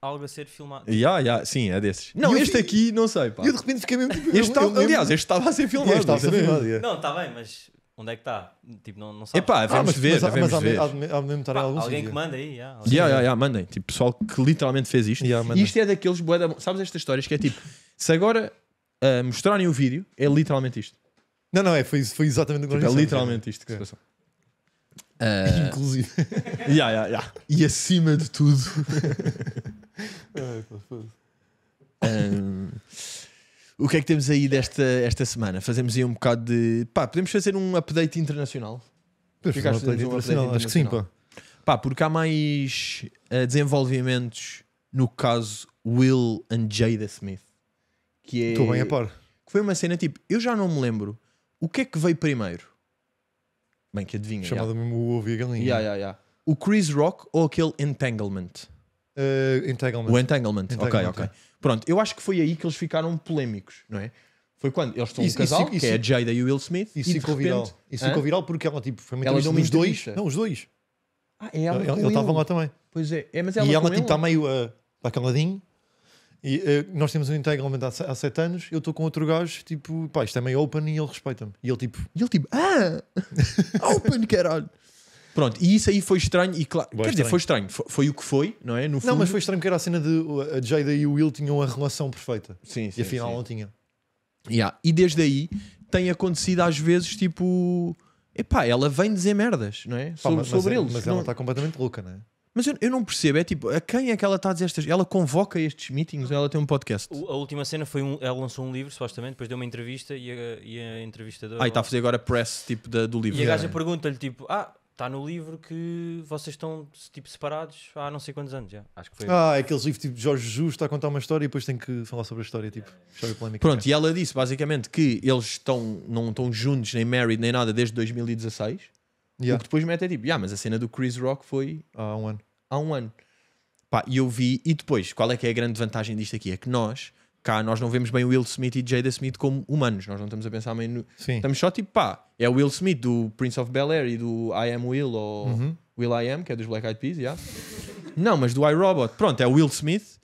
algo a ser filmado. Yeah, yeah, sim, é desses. Não, este aqui, não sei. Pá. Eu de repente fiquei mesmo. Tipo, este eu, tá, eu, aliás, este estava a ser filmado. Este estava a ser é? filmado. Não, está bem, mas Onde é que está? Tipo, não, não sabes. Epá, ah, vamos mas, ver, mas, mas, ver. Há, mesmo alguém sítio. que manda aí, yeah, Yeah, yeah, yeah, mandem. Tipo, pessoal que literalmente fez isto. Yeah, e isto é daqueles. bué Sabes estas histórias que é tipo. Se agora eh, mostrarem o vídeo, é literalmente isto. Não, não, é, foi, foi exatamente o que eu tipo, nós é literalmente isto que se passou. Eh, Inclusive. yeah, yeah, yeah. E acima de tudo. Ai, o que é que temos aí desta esta semana? Fazemos aí um bocado de. Pá, podemos fazer um update internacional? É pois, um update internacional, um update internacional? Acho que sim, pá. Pá, porque há mais uh, desenvolvimentos no caso Will and Jada Smith. Que é. Estou bem a par. Que foi uma cena tipo, eu já não me lembro o que é que veio primeiro. Bem, que adivinha. Chamada mesmo o ovo e a galinha. Yeah, yeah, yeah. O Chris Rock ou aquele Entanglement? Uh, entanglement. O entanglement. entanglement. ok, ok. É. Pronto, eu acho que foi aí que eles ficaram polémicos, não é? Foi quando eles estão um casal, isso, que isso, é a Jada e o Will Smith. Isso e ficou repente, viral. Isso hã? ficou viral porque ela tipo, foi muito ela deu os dois. Não, os dois. Ah, é ela. Eles estavam lá também. Pois é, é mas ela E ela tipo está meio uh, caladinho. E uh, nós temos um entanglement há sete anos, eu estou com outro gajo, tipo, pá, isto é meio open e ele respeita-me. E ele tipo. E ele tipo, ah! open, caralho! Pronto, e isso aí foi estranho e claro. quer estranho. dizer, foi estranho, foi, foi, o que foi, não é? No fundo. Não, mas foi estranho porque era a cena de a Jada e o Will tinham a relação perfeita. Sim, sim. E afinal sim. não tinha. Yeah. E desde aí tem acontecido às vezes tipo. Epá, ela vem dizer merdas, não é? Pá, sobre, mas, sobre mas é, eles. Mas não... ela está completamente louca, não é? Mas eu, eu, não percebo, é tipo, a quem é que ela está a dizer estas. Ela convoca estes meetings, ela tem um podcast. A última cena foi um. Ela lançou um livro, supostamente, depois deu uma entrevista e a, e a entrevistadora. Ah, e está a fazer agora press tipo da, do livro. E a gaja é. pergunta-lhe tipo, ah, está no livro que vocês estão tipo, separados há não sei quantos anos já. Acho que foi. Ah, é aqueles livros tipo Jorge Jesus está a contar uma história e depois tem que falar sobre a história, tipo, história polémica. Pronto, e ela disse basicamente que eles estão, não estão juntos, nem married, nem nada desde 2016. Yeah. O que depois mete é tipo, ah, yeah, mas a cena do Chris Rock foi há um ano. Há um ano. Pá, e eu vi, e depois, qual é que é a grande vantagem disto aqui? É que nós cá nós não vemos bem Will Smith e Jada Smith como humanos, nós não estamos a pensar bem no. Sim. Estamos só tipo, pá, é o Will Smith do Prince of Bel Air e do I Am Will ou uhum. Will I Am, que é dos Black Eyed Peas, yeah. não, mas do iRobot, pronto, é o Will Smith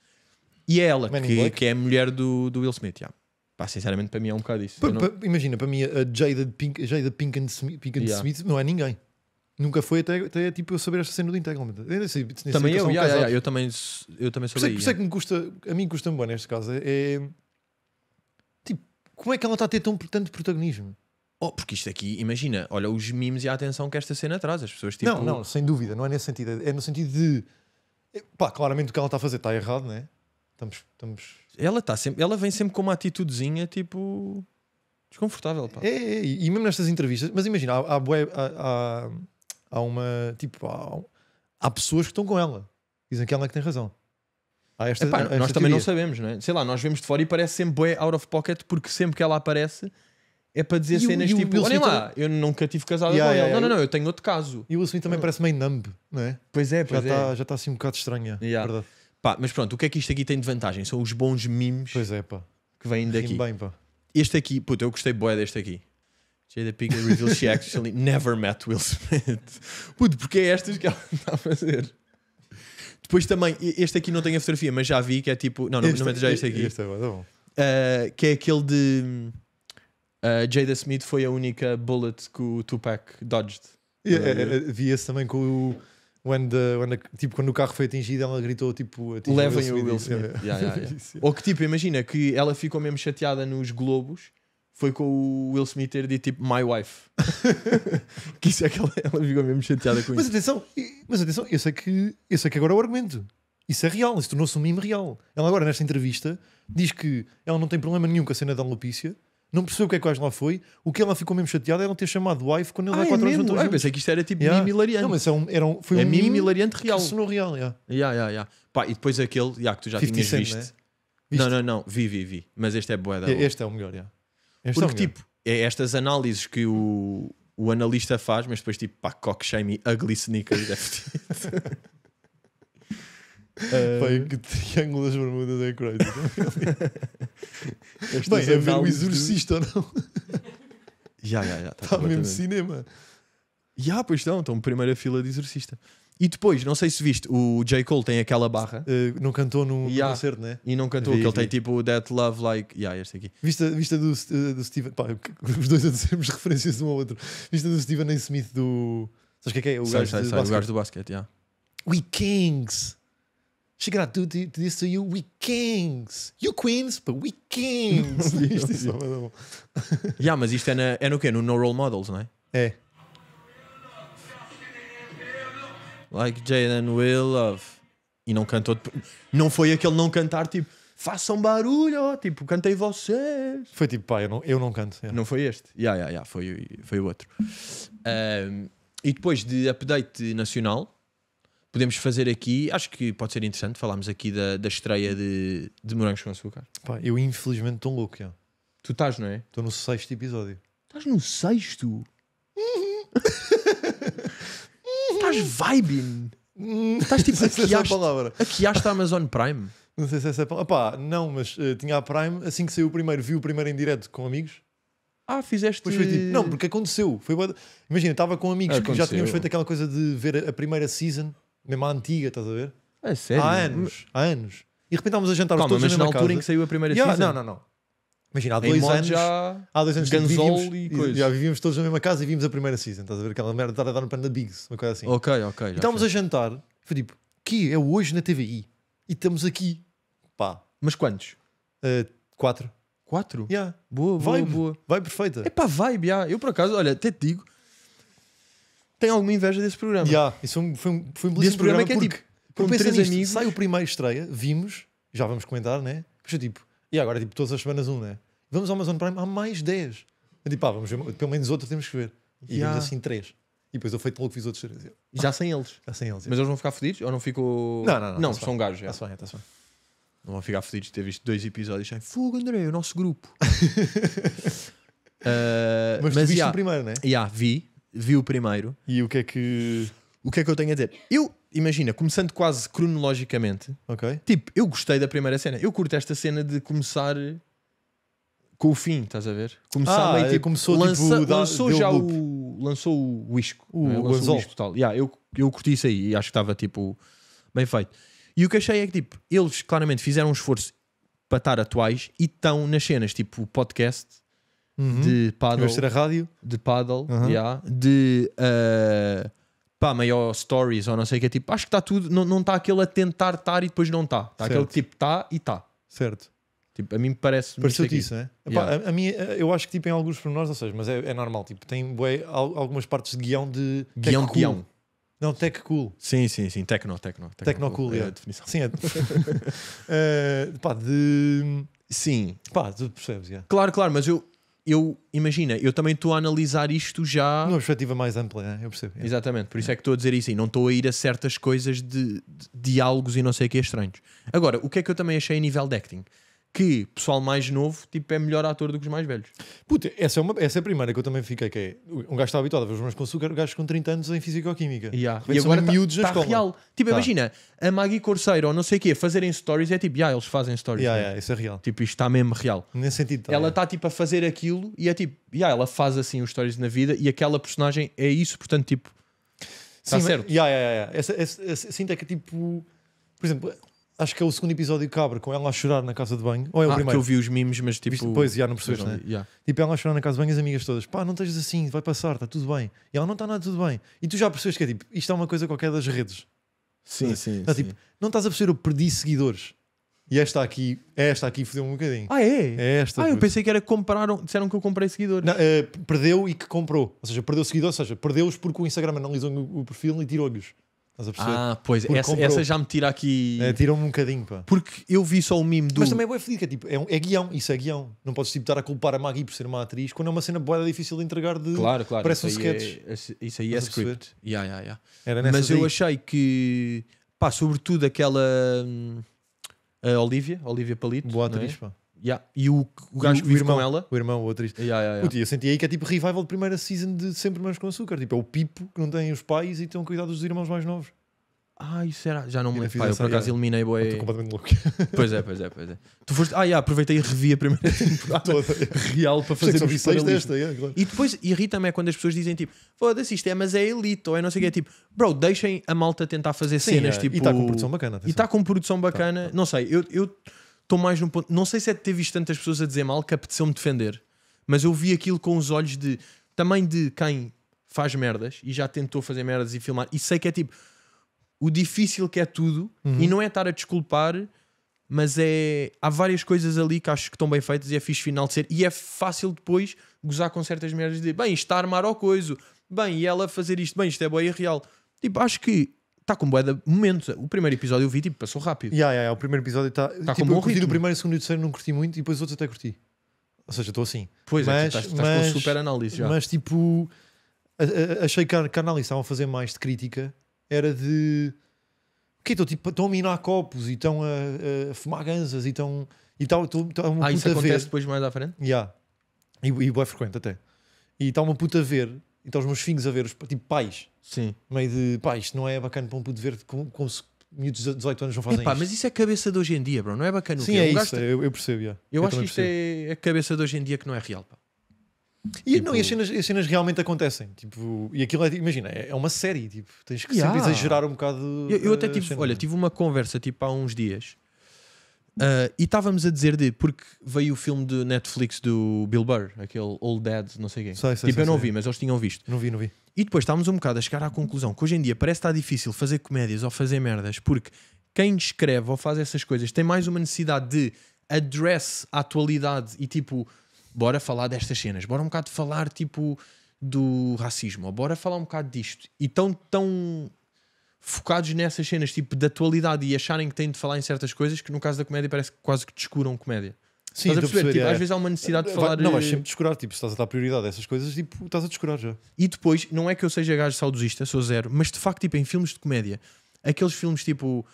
e é ela, que, que, é a mulher do, do Will Smith, yeah. Pá, sinceramente, para mim é um bocado isso. Pa, não... pa, imagina, para mim, a Jada Pink, Jada Pink, and Smith, Pink and yeah. Smith não é ninguém. Nunca foi até, até tipo, eu saber esta cena do Integral. Também eu, yeah, yeah, eu também, eu também sou por isso é que é me custa, a mim custa-me bem neste caso. É, é, tipo, como é que ela está a ter tão, tanto protagonismo? Oh, porque isto aqui, imagina, olha os memes e a atenção que esta cena traz. As pessoas tipo. Não, não, sem dúvida, não é nesse sentido. É, é no sentido de. Pá, claramente o que ela está a fazer está errado, não é? Estamos. estamos... Ela, tá sempre, ela vem sempre com uma atitudezinha tipo. desconfortável, pá. É, é, é. e mesmo nestas entrevistas. Mas imagina, há, há, há, há há uma. Tipo, há, há pessoas que estão com ela. Dizem que ela é que tem razão. Esta, Epá, nós também não sabemos, não é? Sei lá, nós vemos de fora e parece sempre bué out of pocket porque sempre que ela aparece é para dizer cenas tipo: Olhem lá, eu nunca tive casado yeah, yeah, yeah, não, não, não, eu tenho outro caso. E o Will Smith também ah. parece meio numb, não é? Pois é, pois já tá- é. Tá, já está assim um bocado estranha, é yeah. verdade. Pá, mas pronto, o que é que isto aqui tem de vantagem? São os bons memes pois é, pá. que vêm daqui. bem, pá. Este aqui, puta, eu gostei bué deste aqui. Jada Pinkett reveals she actually never met Will Smith. Puto, porque é estas que ela está a fazer. Depois também, este aqui não tem a fotografia, mas já vi que é tipo. Não, não, este, não meto já é este aqui. Este é bom, tá bom. Uh, que é aquele de. Uh, eh, Jada Smith foi a única bullet que o Tupac dodged. Yeah, eh, uh, é? Via-se também com o. When the, when the, tipo, quando o carro foi atingido, ela gritou tipo: Levem o Will Smith. Yeah, yeah, Ou que tipo, imagina que ela ficou mesmo chateada nos Globos foi com o Will Smith ter dito tipo My Wife. que isso é que ela, ela ficou mesmo chateada com mas isso. Atenção, mas atenção, eu sei, que, eu sei que agora é o argumento. Isso é real, isso tornou-se um mime real. Ela agora, nesta entrevista, diz que ela não tem problema nenhum com a cena da alopícia, não percebeu o que é que quase lá foi, o que ela ficou mesmo chateada é não ter chamado wife quando ele ah, há 4 anos atrás. Ah, pensei que isto era tipo yeah. hilariante. Não, mas é um, era um, foi é um mime hilariante real. Isso tornou real, já. Já, já, já. e depois aquele, yeah, que tu já tinhas cent, né? visto. Né? Viste? Não, não, não, vi, vi, vi. Mas este é boa da Este é o melhor, yeah. É Porque, tipo, é estas análises que o, o analista faz, mas depois, tipo, pá, cock shame ugly sneakers. É Pai, que triângulo das bermudas é crazy. Bem, é ver o exorcista de... ou não? Já, já, já. Está tá mesmo cinema. Já, pois estão, estão primeira fila de exorcista. E depois, não sei se viste, o J. Cole tem aquela barra. Uh, não cantou no yeah. concerto, né? E não cantou, que ele tem tipo That Love Like. Yeah, este aqui. Vista, vista do, uh, do Steven. Pá, os dois a dizermos referências um ao outro. Vista do Steven A. Smith do. Sabes que é que é? O sei, gajo sei, do sei, do basquete, yeah. We Kings! She got to do this to you, we kings. You queens, but we kings. isto, é isto. yeah, mas isto é, na, é no quê? No No Role Models, não é? É. like Jaden Will Love. E não cantou. Não foi aquele não cantar tipo façam barulho, tipo cantei vocês. Foi tipo pá, eu não, eu não canto. É. Não foi este? Yeah, yeah, yeah, foi, foi o outro. Um, e depois de update nacional, podemos fazer aqui. Acho que pode ser interessante falarmos aqui da, da estreia de, de Morangos com Açúcar. Pá, eu infelizmente estou louco. já. Tu estás, não é? Estou no sexto episódio. Estás no sexto? Uhum. Estás hum. vibing. Hum. Estás tipo não sei se essa é a Amazon Prime. Não sei se essa é a palavra. Pá, não, mas eh, tinha a Prime. Assim que saiu o primeiro, vi o primeiro em direto com amigos. Ah, fizeste. Depois foi tipo, não, porque aconteceu. Foi bué Imagina, estava com amigos que já tínhamos feito aquela coisa de ver a- primeira season, mesmo a antiga, estás a ver? É sério. Há anos, há anos. E de repente estávamos a jantar os Calma, todos na mas na mesma altura casa. em que saiu a primeira Yeah, season. Não, não, não. Imagina, há dois anos. Já... Há dois anos Ganzol vivíamos, e Já vivíamos todos na mesma casa e vimos a primeira season. Estás a ver aquela merda de a dar no pano da Biggs, uma coisa assim. Ok, ok. E estávamos a jantar. Foi tipo, que é hoje na TVI. E estamos aqui. Pá. Mas quantos? Uh, quatro. Quatro? Yeah. Boa, boa, vibe. boa. Vibe perfeita. É pá, vibe, yeah. Eu por acaso, olha, até te digo, tenho alguma inveja desse programa. Yeah. Isso foi um, foi um, foi um belíssimo programa, programa é que é porque, tipo, com três amigos. Sai o primeiro estreia, vimos, já vamos comentar, né? puxa tipo, e agora, tipo, todas as semanas um, né? Vamos ao Amazon Prime, há mais 10. Eu, tipo, ah, vamos ver, pelo menos outro temos que ver. E yeah. vimos assim três. E depois eu feito logo fiz outros três. Já sem eles. Já sem eles. Mas é. eles vão ficar fodidos? Ou não ficou. Não, não, não. Não, são gajos. está é. bem, está bem. Não vão ficar fodidos de ter visto dois episódios sem fogo, André, o nosso grupo. uh, eh, mas, mas tu viste o primeiro, né? Já, yeah, vi. Vi o primeiro. E o que é que. O que é que eu tenho a dizer? Eu imagina, começando quase cronologicamente, Ok. tipo, eu gostei da primeira cena. Eu curto esta cena de começar com o fim, estás a ver? Começar Ah, meio é, tipo, começou, tipo, lança- tipo, lançou já o lançou o isco, O- né? o lançou anzol. tal. Yeah, eu eu curti isso aí e acho que estava tipo bem feito. E o que achei é que tipo, eles claramente fizeram um esforço para estar atuais e estão nas cenas, tipo o podcast Uhum. de paddle, de a rádio, de paddle, Uhum. yeah, de eh, pá, maior stories ou não sei o que é tipo, acho que está tudo, não está aquele a tentar estar e depois não está. Está aquele tipo está e está. Certo. Tipo, a mim parece. Pareceu-te isso, né? Yeah. a, a minha, eu acho que tipo, em alguns pormenores, ou seja, mas é, é normal, tipo, tem algumas partes de guião de. Guião de guião. Não, tech cool. Sim, sim, sim, tecno, tecno. Tecno, tecno cool, é, é a definição. Sim, é. uh, pá, de. Sim. Pá, tu percebes, yeah. Claro, claro, mas eu, eu imagina, eu também estou a analisar isto já. Numa perspectiva mais ampla, né? eu percebo. É. Exatamente, por isso é, é que estou a dizer isso e não estou a ir a certas coisas de, de, diálogos e não sei o que estranhos. Agora, o que é que eu também achei a nível de acting? que pessoal mais novo tipo, é melhor ator do que os mais velhos. Puta, essa é, uma, essa é a primeira que eu também fiquei, que é, um gajo está habituado a ver os meus com açúcar, gajo com 30 anos em Fisicoquímica. Yeah. E agora está tá, tá real. Tipo, tá. imagina, a Maggie Corseiro ou não sei o quê, fazerem stories é tipo, yeah, eles fazem stories. Yeah, né? yeah, isso é real. Tipo, isto está mesmo real. Nesse sentido. Tá, ela está é. tipo a fazer aquilo e é tipo, yeah, ela faz assim os stories na vida e aquela personagem é isso, portanto, tipo, está certo. Mas, yeah, yeah, yeah. Essa, essa, essa, sinto é que tipo, por exemplo Acho que é o segundo episódio que abre com ela a chorar na casa de banho. Ou é o ah, primeiro? que eu vi os mimos, mas tipo. Viste? Pois, já, não percebes, né? não, né? Yeah. Tipo, ela a chorar na casa de banho e as amigas todas. Pá, não estejas assim, vai passar, está tudo bem. E ela não está nada tudo bem. E tu já percebes que é tipo, isto é uma coisa qualquer das redes. Sim, não, é? sim. Não, é, tipo, sim. Tipo, não estás a perceber, eu perdi seguidores. E esta aqui, é esta aqui fodeu um bocadinho. Ah, é? é esta. Ah, eu pensei que era compraram, disseram que eu comprei seguidores. Não, uh, perdeu e que comprou. Ou seja, perdeu seguidores, ou seja, perdeu-os porque o Instagram analisou o perfil e tirou-lhes. Estás a perceber? Ah, pois, essa, essa já me tira aqui. É, me um bocadinho, pá. Porque eu vi só o mimo do. Mas também é boa fedica, é tipo, é, um- é guião, isso é guião. Não podes tipo, estar a culpar a Maggie por ser uma atriz quando é uma cena boa difícil de entregar de. Claro, claro. Parece um isso sketch. É, é- isso aí é script. Yeah, yeah, yeah. Era nessa Mas eu achei que, pá, sobretudo aquela. Hum, a Olivia, Olivia Palito. Boa é? atriz, pá. Yeah. E o, o gajo que vive irmão, com ela. O irmão, o atriz. Yeah, yeah, yeah. eu senti aí que é tipo revival de primeira season de Sempre Mais com Açúcar. Tipo, é o Pipo que não tem os pais e tem cuidado dos irmãos mais novos. Ai, ah, será? Já não me lembro. eu por acaso eliminei boa. Estou completamente louco. Pois é, pois é, pois é. Tu foste. Ah, yeah, aproveitei e revi a primeira temporada real para fazer um desta, yeah, claro. E depois irrita-me é quando as pessoas dizem tipo, foda-se, isto é, mas é elite, ou é não sei o que. É tipo, bro, deixem a malta tentar fazer Sim, cenas. É. Tipo, e está com produção bacana. Tá atenção. E está com produção tá, bacana. Tá, tá. Não sei, eu, eu estou mais num ponto. Não sei se é de ter visto tantas pessoas a dizer mal que apeteceu-me defender, mas eu vi aquilo com os olhos de também de quem faz merdas e já tentou fazer merdas e filmar, e sei que é tipo o difícil que é tudo, uhum. e não é estar a desculpar, mas é há várias coisas ali que acho que estão bem feitas e é fixe final de ser, e é fácil depois gozar com certas merdas de bem, isto está a armar ao coiso, bem, e ela fazer isto, bem, isto é boia real. Tipo, acho que Está com boeda momentos. O primeiro episódio eu vi, tipo, passou rápido. Yeah, yeah, yeah, o primeiro episódio está. Tá tipo, com bom eu curti do primeiro primeiro, segundo e terceiro, não curti muito, e depois os outros até curti. Ou seja, estou assim. Pois é, tu tipo, estás, com super análise já. Mas tipo, a- a- achei que a, que a análise estavam a fazer mais de crítica. Era de. que Estão tipo, estão a minar copos e estão a, a fumar ganzas e estão. E tal, tá, estão tá uma ah, isso puta a ver. acontece depois mais à frente? Yeah. E, e bué frequente até. E está uma puta a ver então os meus filhos a ver, os, tipo pais. Sim. Meio de, pá, isto não é bacana para um puto ver como, como se miúdos de 18 anos não fazem Epá, isto. mas isso é cabeça de hoje em dia, bro. Não é bacana Sim, o é um isso. Gasto... Eu, eu, percebo, yeah. eu, eu acho que isto é percebo. é a cabeça de hoje em dia que não é real, pá. E, tipo... não, e as, tipo- cenas, as cenas realmente acontecem. Tipo, e aquilo é, imagina, é, é uma série. Tipo, tens que yeah. sempre exagerar um bocado. Eu, eu até tive, olha, é? tive uma conversa tipo, há uns dias Uh, e estávamos a dizer de, porque veio o filme de Netflix do Bill Burr, aquele Old Dad, não sei quem. Sei, sei, tipo, sei, eu não vi, mas eles tinham visto. Não vi, não vi. E depois estávamos um bocado a chegar à conclusão que hoje em dia parece estar difícil fazer comédias ou fazer merdas, porque quem escreve ou faz essas coisas tem mais uma necessidade de address a atualidade e tipo, bora falar destas cenas, bora um bocado falar tipo do racismo, ou bora falar um bocado disto. E tão, tão focados nessas cenas tipo de atualidade e acharem que têm de falar em certas coisas que no caso da comédia parece que quase que descuram comédia. Sim, estás a perceber? Tipo, é. Às vezes há uma necessidade de falar. Não vais sempre descurar, tipo, se estás a dar prioridade a essas coisas, tipo, estás a descurar já. E depois, não é que eu seja gajo saudosista, sou zero, mas de facto, tipo, em filmes de comédia, aqueles filmes tipo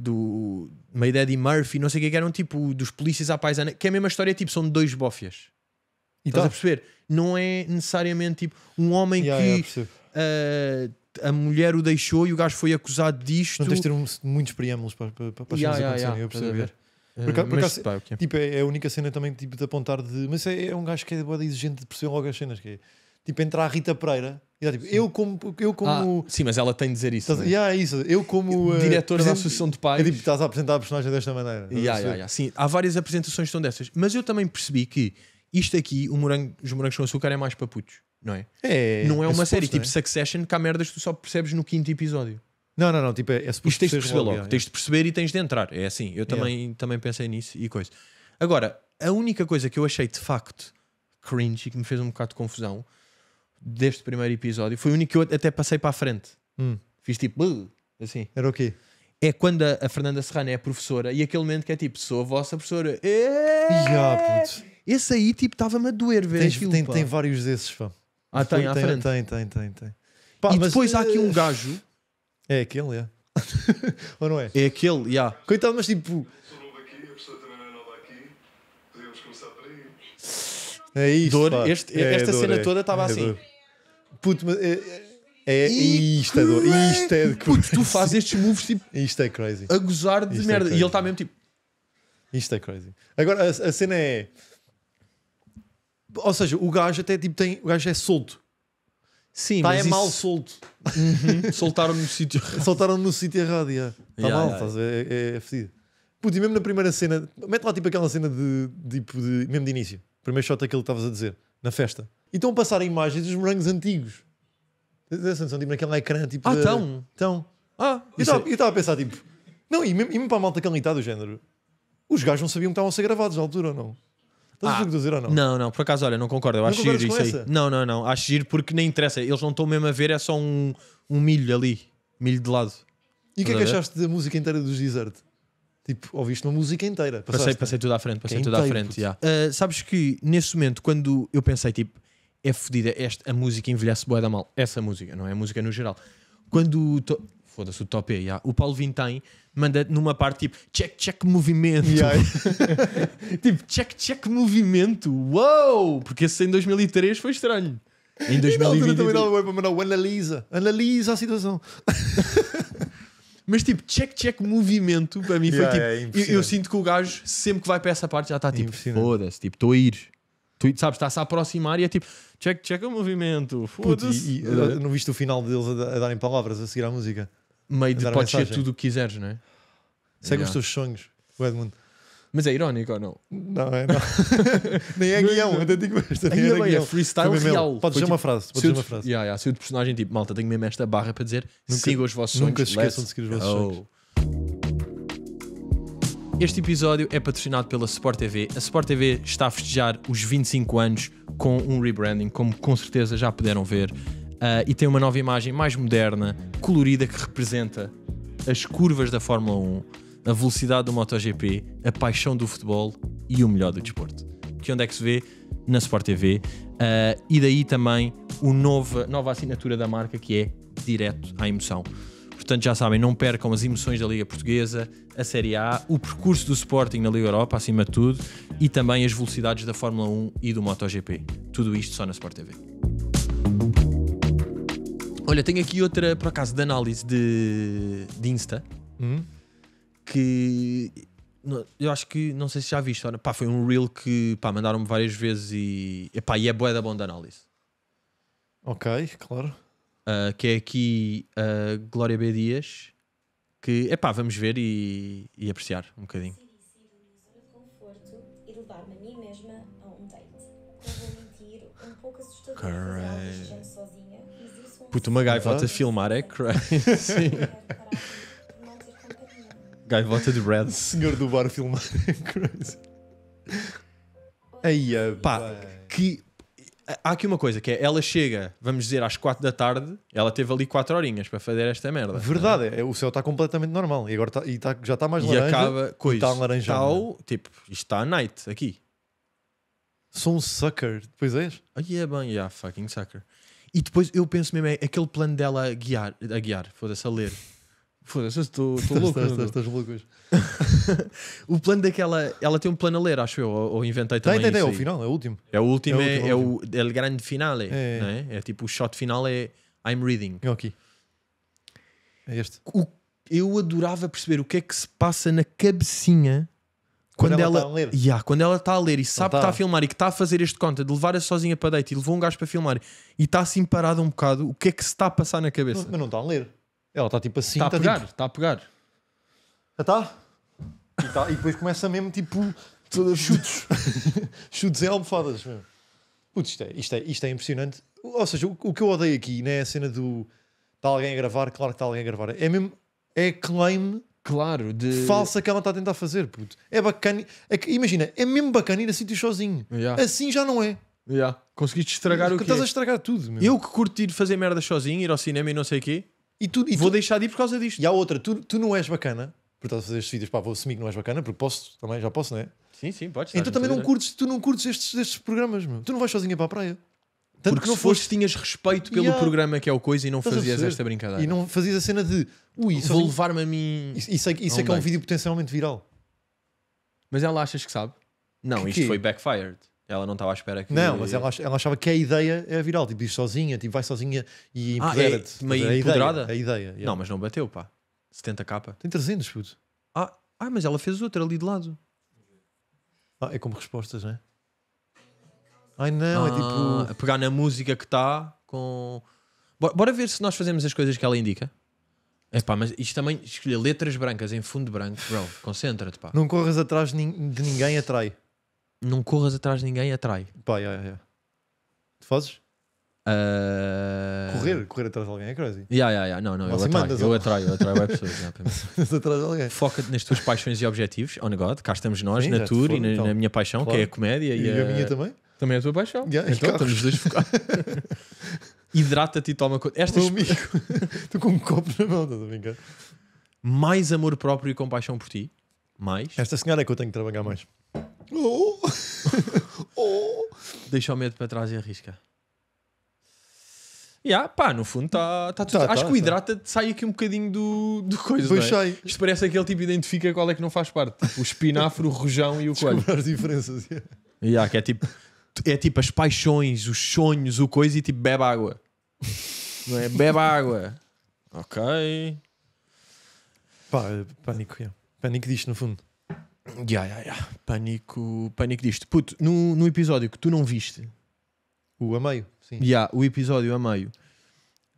do My Daddy Murphy, não sei o que, que eram tipo dos polícias à paisana, que é a mesma história, tipo, são dois bofias. E estás tá. a perceber? Não é necessariamente tipo um homem yeah, que. Yeah, uh, a mulher o deixou e o gajo foi acusado disto. Não tens de ter um, muitos preâmbulos para, para, para as yeah, coisas yeah, acontecerem, yeah, eu perceber. Por por pá, okay. É tipo, é, é, a única cena também tipo, de apontar de. Mas é, é um gajo que é boa exigente de perceber logo as cenas. Que é, tipo, entrar a Rita Pereira e dá, tipo, sim. eu como. Eu como ah, sim, mas ela tem de dizer isso. Estás, né? yeah, é isso eu como. Tipo, eh, Diretor da Associação de Pais. É, tipo, estás a apresentar a personagem desta maneira. Yeah, yeah, sim, há várias apresentações que são dessas. Mas eu também percebi que isto aqui, o morango, os morangos com açúcar, é mais para putos não é? é não é, é uma suposto, série tipo é? Succession que há merdas que tu só percebes no quinto episódio. Não, não, não, tipo, é, é Isto tens de perceber logo, é. tens de perceber e tens de entrar. É assim, eu também, yeah. também pensei nisso e coisa. Agora, a única coisa que eu achei de facto cringe e que me fez um bocado de confusão deste primeiro episódio foi o único que eu até passei para a frente. Hum. Fiz tipo, assim. Era o quê? É quando a, Fernanda Serrano é a professora e aquele momento que é tipo, sou a vossa professora. É! Yeah, puto. Esse aí, tipo, estava-me a doer ver Tens, aquilo, tem, tem vários desses, pá. Ah, tem, à Tem, tem, tem, tem. Pá, e mas, depois há aqui um eh, gajo. É aquele, é. Ou não é? É aquele, já. Yeah. Coitado, mas tipo. novo aqui, a pessoa também não é nova aqui. Podíamos começar por aí. É isso. Dor, este, é, esta cena é. toda estava é, assim. Puto, mas. Eh, eh, é, isto é dor. Isto é de Puto, tu fazes estes moves tipo. Isto é crazy. A gozar de isto é merda. e ele está mesmo tipo. Isto é crazy. Agora, a, a cena é. Ou seja, o gajo até tipo tem. O gajo é solto. Sim, tá mas é isso... mal solto. Uhum. Soltaram no sítio errado. Soltaram no sítio errado, yeah. Está yeah, mal, yeah, yeah. é, é, é fedido. Puto, e mesmo na primeira cena, mete lá tipo aquela cena de, tipo, de, mesmo de início, primeiro shot aquele que estavas a dizer, na festa. E estão a passar imagens dos morangos antigos. São tipo naquele ecrã, tipo. Ah, estão? Estão. Ah, eu estava é- a pensar, tipo. Não, e mesmo, e mesmo para a malta que ali é está do género, os gajos não sabiam que estavam a ser gravados na altura ou não. Estás ah, a ou não? Não, não, por acaso, olha, não concordo. Eu não acho giro isso aí. Não, não, não. Acho giro porque nem interessa. Eles não estão mesmo a ver, é só um, um milho ali. Milho de lado. E o que é que achaste da música inteira dos Desert? Tipo, ouviste uma música inteira. passei, passei tudo à frente, passei tudo à frente. Yeah. Uh, sabes que nesse momento, quando eu pensei, tipo, é fodida, esta, a música envelhece boeda mal. Essa música, não é a música no geral. Quando to, Foda-se, Utopia, é, yeah. O Paulo Vintém manda numa parte tipo check, check movimento. Yeah. tipo, check, check movimento. Uou! Porque esse em 2003 foi estranho. Em 2003. analisa. Analisa a situação. Mas tipo, check, check, movimento, para mim yeah, foi tipo. É eu, eu, sinto que o gajo, sempre que vai para essa parte, já está tipo, foda-se, tipo, estou a ir. Tu sabes, está-se a aproximar e é tipo, check, check o movimento, foda-se. Eh, não viste o final deles a, a darem palavras a seguir à música? meio de pode ser tudo o que quiseres, não é? Segue é os teus sonhos, o Edmundo. Mas é irónico ou não? Não, é não. nem é, é guião, até digo esta. é, é freestyle real. Podes dizer uma tipo, frase. Podes dizer uma frase. Yeah, yeah, se o personagem tipo, malta, tenho mesmo esta barra para dizer nunca, siga os vossos nunca sonhos. Nunca esqueçam de seguir os vossos sonhos. Este episódio é patrocinado pela Sport TV. A Sport TV está a festejar os 25 anos com um rebranding, como com certeza já puderam ver. Uh, e tem uma nova imagem mais moderna, colorida, que representa as curvas da Fórmula 1, a velocidade do MotoGP, a paixão do futebol e o melhor do desporto. Que onde é que se vê? Na Sport TV. Uh, ah, e daí também a nova, nova assinatura da marca que é direto à emoção. Portanto, já sabem, não percam as emoções da Liga Portuguesa, a Série A, o percurso do Sporting na Liga Europa, acima de tudo, e também as velocidades da Fórmula 1 e do MotoGP. Tudo isto só na Sport TV. Olha, tenho aqui outra, por acaso, de análise de, de Insta. Hum? Que eu acho que, não sei se já viste, olha, pá, foi um reel que pá, mandaram-me várias vezes e, epá, e é boa da bom de análise. Ok, claro. Uh, que é aqui a uh, Glória B. Dias, que, epá, vamos ver e, e apreciar um bocadinho. Correct. Puto, uma gaivota a filmar é crazy. Sim. gaivota de red, Senhor do bar a filmar é crazy. Aí, é pá, que. Há aqui uma coisa que é: ela chega, vamos dizer, às 4 da tarde, ela teve ali 4 horinhas para fazer esta merda. Verdade, é? o céu está completamente normal e agora tá, e tá, já está mais laranja. E acaba, coisa, tá está laranjado. tipo, isto está à night aqui. Sou um sucker, depois és? Aí é bem, yeah, fucking sucker. E depois eu penso mesmo, é aquele plano dela a guiar, a guiar, foda-se, a ler. Foda-se, estou louco. Estás, louco hoje. o plano daquela. Ela tem um plano a ler, acho eu, ou, ou inventei também. Tem, tem, tem, é o final, é o último. É o último, é, é, é, é o, é o grande final É, é. é? é tipo o shot final é I'm reading. É aqui. É este. O, eu adorava perceber o que é que se passa na cabecinha quando, ela, está a ler. Yeah, quando ela está a ler e sabe que está tá a filmar e que está a fazer este conta de levar-a sozinha para date e levou um gajo para filmar e está assim parada um bocado, o que é que se está a passar na cabeça? mas não está a ler. Ela está tipo assim. Está a tá, pegar, está tipo... Tá a pegar. Já está? E, tá, e depois começa mesmo tipo chutes. chutes em almofadas mesmo. Putz, isto é, isto, é, isto é impressionante. Ou seja, o, o que eu odeio aqui não é a cena do está alguém a gravar, claro que está alguém a gravar. É mesmo, é claim Claro, de. falsa é que ela está a tentar fazer, puto. É bacana. é que- imagina, é mesmo bacana ir a sítio sozinho. Yeah. Assim já não é. Yeah. Conseguiste estragar é, o que estás a estragar tudo. Meu. Eu que curto de fazer merda sozinho, ir ao cinema e não sei o quê, e tu, e vou tu- deixar de ir por causa disto. e há outra, tu, tu não és bacana, porque estás a fazer estes vídeos, pá, vou assumir que não és bacana, porque posso também, já posso, não é? Sim, sim, podes. Então também não curtes, tu não curtes estes, estes programas, meu. Tu não vais sozinha para a praia. Tanto Porque se foste, foste, tinhas respeito pelo yeah. programa que é o Coisa e não fazias esta brincadeira. E não fazias a cena de ui, vou levar-me a mim. Isso, isso é, isso é que é um vídeo potencialmente viral. Mas ela achas que sabe? Não, que isto foi backfired. Ela não estava à espera que. Não, mas ela, ela achava que a ideia é viral. Tipo, diz sozinha, tipo, vai sozinha e empodera-te. Ah, é, meio é empoderada? É a ideia. Yeah. Não, mas não bateu, pá. 70 capa. Tem 300, puto. Ah, ah, mas ela fez outra ali de lado. Ah, é como respostas, né? Ai não, ah, é tipo. Ah, a pegar na música que está com. Bora, bora, ver se nós fazemos as coisas que ela indica. É pá, mas isto também, escolher letras brancas em fundo branco, bro, concentra-te, pá. Não corras atrás de ninguém, atrai. Não corras atrás de ninguém, atrai. Pá, yeah, yeah. Tu fazes? Uh... Correr, correr atrás de alguém é crazy. Yeah, yeah, yeah. Não, não, eu atrai, eu atrai, eu atrai, eu atrai pessoas. atrás de alguém. Foca-te nas tuas paixões e objetivos, on oh God, cá estamos nós, Sim, na tour for, e na, então. na, minha paixão, claro. que é a comédia. E, e a, a minha também? Também é a tua paixão. Yeah, então estamos dois focados. Hidrata-te e toma conta. estou com um copo na mão, estás a brincar? Mais amor próprio e compaixão por ti. Mais. Esta senhora é que eu tenho que trabalhar mais. Oh. Oh. oh. Deixa o medo para trás e arrisca. e Yeah, pá, no fundo está tá tudo. Tá, acho tá, que o hidrata tá. sai aqui um bocadinho do, do coisa. Pois é? Isto parece aquele tipo identifica qual é que não faz parte: tipo, o espinafre, o rojão e o coelho. as diferenças. Yeah. Yeah, que é tipo é tipo as paixões, os sonhos, o coisa e tipo bebe água. Não é? Bebe água. Ok. Pá, pânico, yeah. pânico disto no fundo. Ya, ya, ya. Pânico, pânico disto. Puto, no, no episódio que tu não viste, O a meio, sim. ya, o episódio a meio,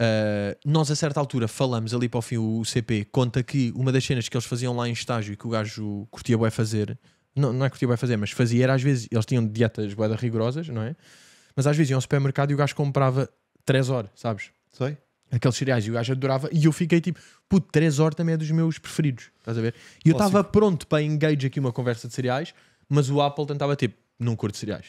uh, nós a certa altura falamos ali para o fim, o CP conta que uma das cenas que eles faziam lá em estágio e que o gajo curtia bué fazer não, não é curtia bem fazer, mas fazia era às vezes, eles tinham dietas boeda rigorosas, não é? Mas às vezes iam ao supermercado e o gajo comprava 3 horas, sabes? Sei. Aqueles cereais e o gajo adorava e eu fiquei tipo, puto, 3 horas também é dos meus preferidos, estás a ver? E eu estava pronto para engage aqui uma conversa de cereais, mas o Apple tentava tipo, não curto cereais.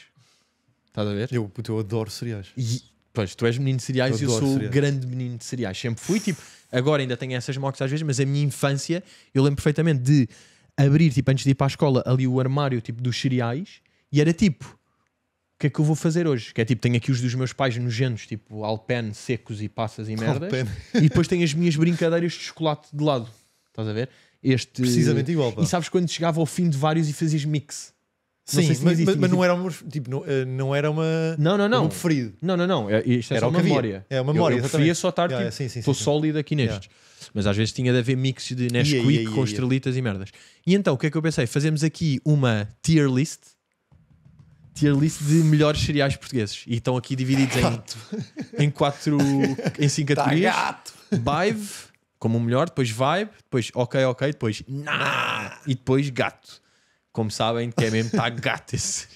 Estás a ver? Eu, puto, eu adoro cereais. E, pois, tu és menino de cereais eu e eu sou cereais. grande menino de cereais. Sempre fui tipo, agora ainda tenho essas mocas às vezes, mas a minha infância eu lembro perfeitamente de abrir, tipo, antes de ir para a escola, ali o armário, tipo, dos cereais, e era tipo, o que é que eu vou fazer hoje? Que é tipo, tenho aqui os dos meus pais nojentos, tipo, alpen secos e passas e merdas, Alpen. e depois tenho as minhas brincadeiras de chocolate de lado, estás a ver? Este... Precisamente igual, pá. E sabes quando chegava ao fim de vários e fazias mix? Sim, não se mas, mas, mas não era uma, tipo, não, eh, não era uma, não, não, não. um preferido. Não, não, não. É, isto é era só uma memória. É uma memória. Eu, eu preferia só estar yeah, tipo, estou sólido aqui nestes. Yeah. Mas às vezes tinha de haver mix de Nesquik yeah, yeah, com estrelitas e merdas. E então o que é que eu pensei? Fazemos aqui uma tier list tier list de melhores cereais portugueses e estão aqui divididos em, em quatro em cinco tá categorias Vive, como o melhor depois Vibe depois Ok Ok depois Nah e depois Gato como sabem que é mesmo está gato esse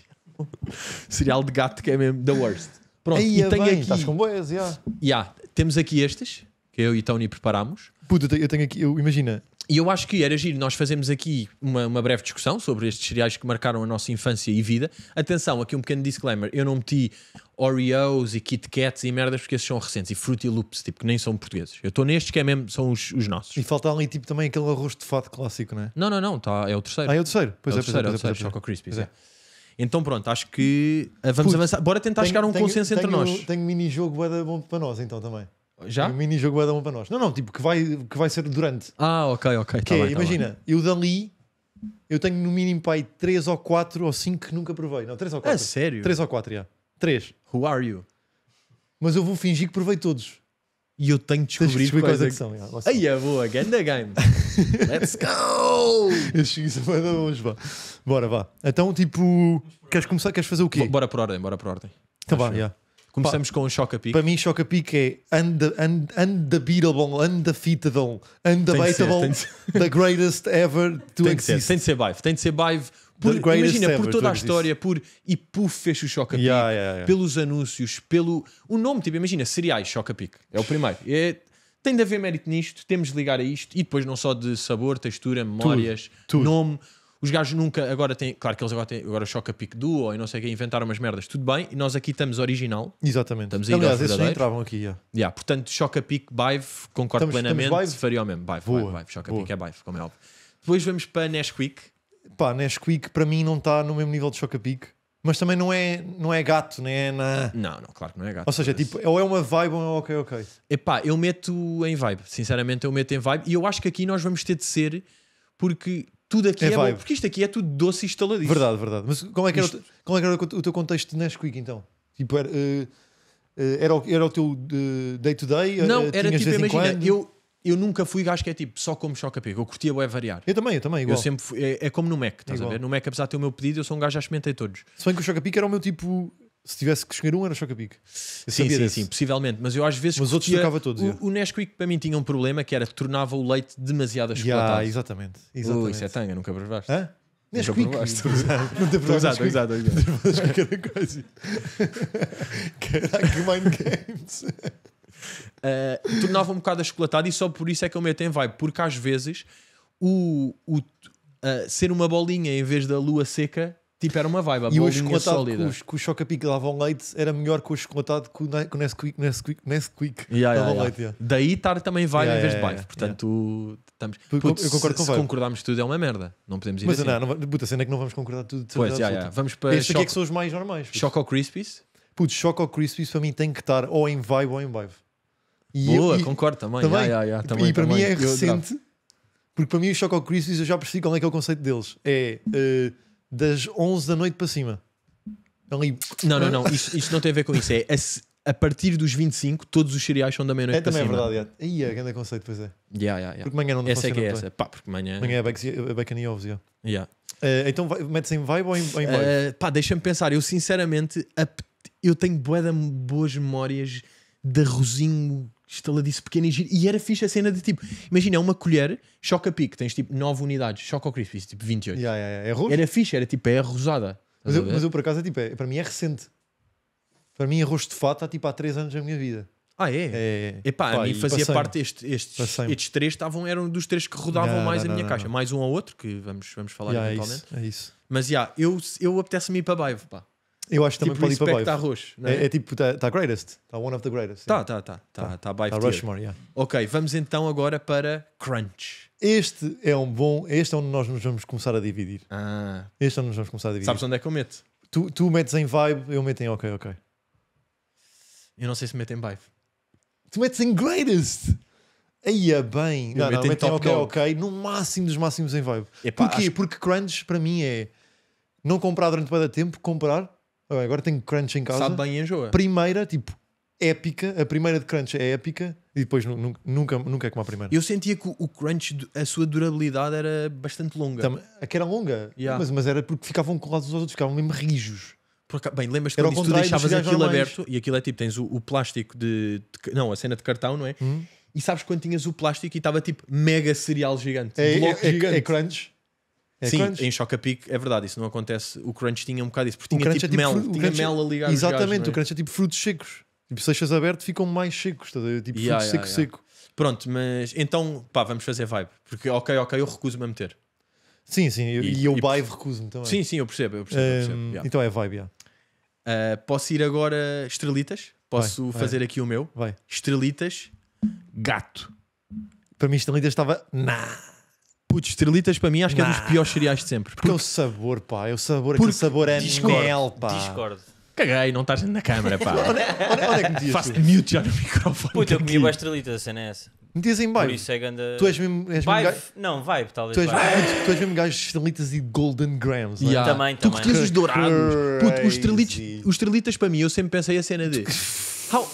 cereal cereal de gato que é mesmo the worst pronto Eia, e tem bem, aqui estás com boias, yeah. Yeah, temos aqui estes que eu e Tony preparámos Puta, eu tenho aqui, eu imagina. E eu acho que era giro nós fazemos aqui uma, uma, breve discussão sobre estes cereais que marcaram a nossa infância e vida. Atenção, aqui um pequeno disclaimer: eu não meti Oreos e Kit Kats e merdas porque esses são recentes e Fruity Loops, tipo, que nem são portugueses. Eu estou nestes que é mesmo, são os, os nossos. E falta ali tipo também aquele arroz de fato clássico, não é? Não, não, não, tá, é o terceiro. Ah, é o terceiro, pois é, o é, é, terceiro, é, o é, terceiro, Choco pois É. Então pronto, acho que ah, vamos avançar. Bora tentar tenho, chegar a um tenho, consenso tenho, entre nós. Tenho mini jogo bom para nós então também. Já? Um mini jogo vai dar uma para nós. Não, não, tipo, que vai, que vai ser durante. Ah, ok, ok. tá é, bem, tá imagina, tá eu dali, eu tenho no mínimo pai 3 ou 4 ou 5 que nunca provei. Não, 3 ou 4. É sério? 3 ou 4, já. Yeah. 3. Who are you? Mas eu vou fingir que provei todos. E eu tenho de descobrir, é quais, quais é que são. Aí é boa, ganda game. Let's go! Estes vai dar bons, vá. Bora, vá. Então, tipo, queres começar? Queres fazer o quê? Bora por ordem, bora por ordem. Tá então bom, já. Yeah. Começamos com o Chocapic. Para mim, Chocapic é unde, unde, undebeatable, undefeatable, undebatable, the greatest ever to tem exist. Ser, tem de ser Bive, tem de ser Bive. Por, imagina, por toda a história, por e puf, fez o Chocapic, yeah, yeah, yeah. pelos anúncios, pelo. O nome, tipo, imagina, cereais, Chocapic, é o primeiro. É, tem de haver mérito nisto, temos de ligar a isto e depois não só de sabor, textura, memórias, tudo, tudo. nome os gajos nunca agora têm. Claro que eles agora têm agora choca pique duo e não sei o que, inventaram umas merdas. Tudo bem, e nós aqui estamos original. Exatamente. Estamos aí Aliás, esses já entravam aqui. Yeah. Yeah, portanto, choca pique, Bive, concordo estamos, plenamente. Estamos faria o mesmo. Bive, Boa. Bive, bive. Choca pique é Bive, como é óbvio. Depois vamos para Nesquik. Pá, Nesquik para mim não está no mesmo nível de choca pique. Mas também não é, não é gato, não é na. Não, não, claro que não é gato. Ou seja, tipo, ou é uma vibe ou é ok, ok. Epá, eu meto em vibe. Sinceramente, eu meto em vibe. E eu acho que aqui nós vamos ter de ser, porque tudo aqui é, é bom, porque isto aqui é tudo doce e estaladíssimo. Verdade, verdade. Mas como é que era, isto... como é que era o teu contexto de Nesquik então? Tipo, era, uh, era, o, era o teu eh, day-to-day? -day, Não, era tipo, imagina, quando? eu, eu nunca fui gajo que é tipo só como choca-pico. Eu curtia é variar. Eu também, eu também, igual. Eu sempre fui, é, é como no Mac, estás igual. a ver? No Mac, apesar de ter o meu pedido, eu sou um gajo que já experimentei todos. Se bem que o choca era o meu tipo se tivesse que escolher um, era Chocapic. Sim, sim, sim, possivelmente. Mas eu às vezes. Mas outros trocava todos. O, é. o Nesquik para mim tinha um problema que era que tornava o leite demasiado achocolatado. Yeah, exatamente. exatamente. Uh, isso é tanga, nunca provaste. Hã? Não te provaste. Exato, exato. É Caraca, que mind games. uh, tornava um bocado achocolatado e só por isso é que eu meto em vibe, porque às vezes o, o uh, ser uma bolinha em vez da lua seca Tipo, era uma vibe, a e o bolinha escolotado sólida. que os, que os Chocapic davam leite era melhor que o escolotado que o que o Nesquik, Nesquik, Nesquik Yeah, dava yeah. leite. yeah. Daí estar também vibe Yeah, em vez yeah, de yeah, vibe. Portanto, estamos. Eu concordo se- com se concordarmos tudo é uma merda. Não podemos ir Mas assim. não, não, puta, a cena é que não vamos concordar tudo de Pois, Vamos para Este aqui é que são os mais normais. puto. Choco Crispies. Puto, Choco ou Crispies para mim tem que estar ou em vibe ou em vibe. E eu- Boa, e- concordo também. também. e também, para mim é recente, porque para mim o Choco Crispies eu já percebi qual é que é o conceito deles. É eh, das 11 da noite para cima. Ali. Não, não, não. Isto, é? isto não tem a ver com isso. É a, a partir dos 25, todos os cereais são da meia-noite é, para é cima. É também verdade. Aí é grande conceito, pois é. Yeah, yeah, yeah. Porque manhã não Essa é que é essa. É? Pá, porque manhã. Manhã é bacon e ovos, já yeah. Uh, então metes em vibe ou em, ou em vibe? Uh, pá, deixa-me pensar. Eu sinceramente, eu tenho boas memórias de arrozinho estaladice pequena e gira. E era fixe a cena de tipo, imagina, é uma colher, choca pique, tens tipo 9 unidades, choca crispy, tipo 28. Yeah, yeah, yeah. É era fixe, era tipo, é rosada. Mas eu, mas eu, por acaso, é, tipo, é, para mim é recente. Para mim, arroz de fato está tipo há 3 anos da minha vida. Ah, é? é. é. Epá, Pá, a mim fazia parte, este, estes, estes três estavam, eram dos três que rodavam não, mais não, a minha não, caixa. Mais um ao outro, que vamos, vamos falar yeah, é eventualmente. É isso, é isso. Mas já, yeah, eu, eu apetece-me ir para Baiva, pá. Eu acho que tipo, também pode ir para baixo. Tá é? É, é tipo, está tá greatest. Está one of the greatest. Está, está, está. Está tá, tá, tá, tá. tá, tá Rushmore, yeah. Ok, vamos então agora para Crunch. Este é um bom... Este é onde nós nos vamos começar a dividir. Ah. Este é onde nos vamos começar a dividir. Sabes onde é que eu meto? Tu, tu metes em vibe, eu meto em ok, ok. Eu não sei se meto em vibe. Tu metes em greatest! Aí é bem. Eu não, meto não, meto em ok, dog. ok. No máximo dos máximos em vibe. Porquê? Acho... Porque Crunch para mim é... Não comprar durante muito tempo, comprar agora tenho crunch em casa. Sabe bem enjoa. Primeira, tipo, épica. A primeira de crunch é épica e depois nunca, nunca, é como a primeira. Eu sentia que o crunch, a sua durabilidade era bastante longa. a que era longa, yeah. mas, mas era porque ficavam colados aos outros, ficavam mesmo rijos. Porque, bem, lembras-te quando tu deixavas aquilo aberto e aquilo é tipo, tens o, o plástico de, de, Não, a cena de cartão, não é? Hum. E sabes quando tinhas o plástico e estava tipo mega cereal gigante. É, bloco é, gigante. É, é crunch. É Sim, crunch. em Chocapic é verdade, isso não acontece. O Crunch tinha um bocado isso, porque o tinha tipo é tipo mel, tinha crunch... mel a ligar Exatamente, gajos, é? o Crunch é? tipo frutos secos. Tipo, se aberto ficam mais secos, tá? tipo yeah, fruto yeah, seco, yeah. seco. Pronto, mas então, pá, vamos fazer vibe. Porque, ok, ok, eu recuso-me a meter. Sim, sim, eu, e, e, eu e vibe recuso-me também. Sim, sim, eu percebo, eu percebo. Um, eu percebo yeah. Então é vibe, yeah. Uh, posso ir agora estrelitas? Posso vai, fazer vai. aqui o meu? Vai. Estrelitas, gato. Para mim, estrelitas estava. Nah. Putz, estrelitas para mim acho que é dos piores cereais de sempre. Porque, é Porque o sabor, pá, é o sabor, aquele Porque- sabor é Discordo, mel, pá. Discord. caguei, não estás na câmara, pá. Olha, olha que metias Faço mute já no microfone. Puta, eu tá comi aqui. o a cena é essa. Metias em Por isso é ganda. Tu és mesmo, és Vibe? Não, vibe, talvez. tu és, vibe. tu és mesmo gajo de estrelitas e golden grams, não é? Também, tu também. os dourados. Puto, os, os estrelitas para mim, eu sempre pensei a cena de. How,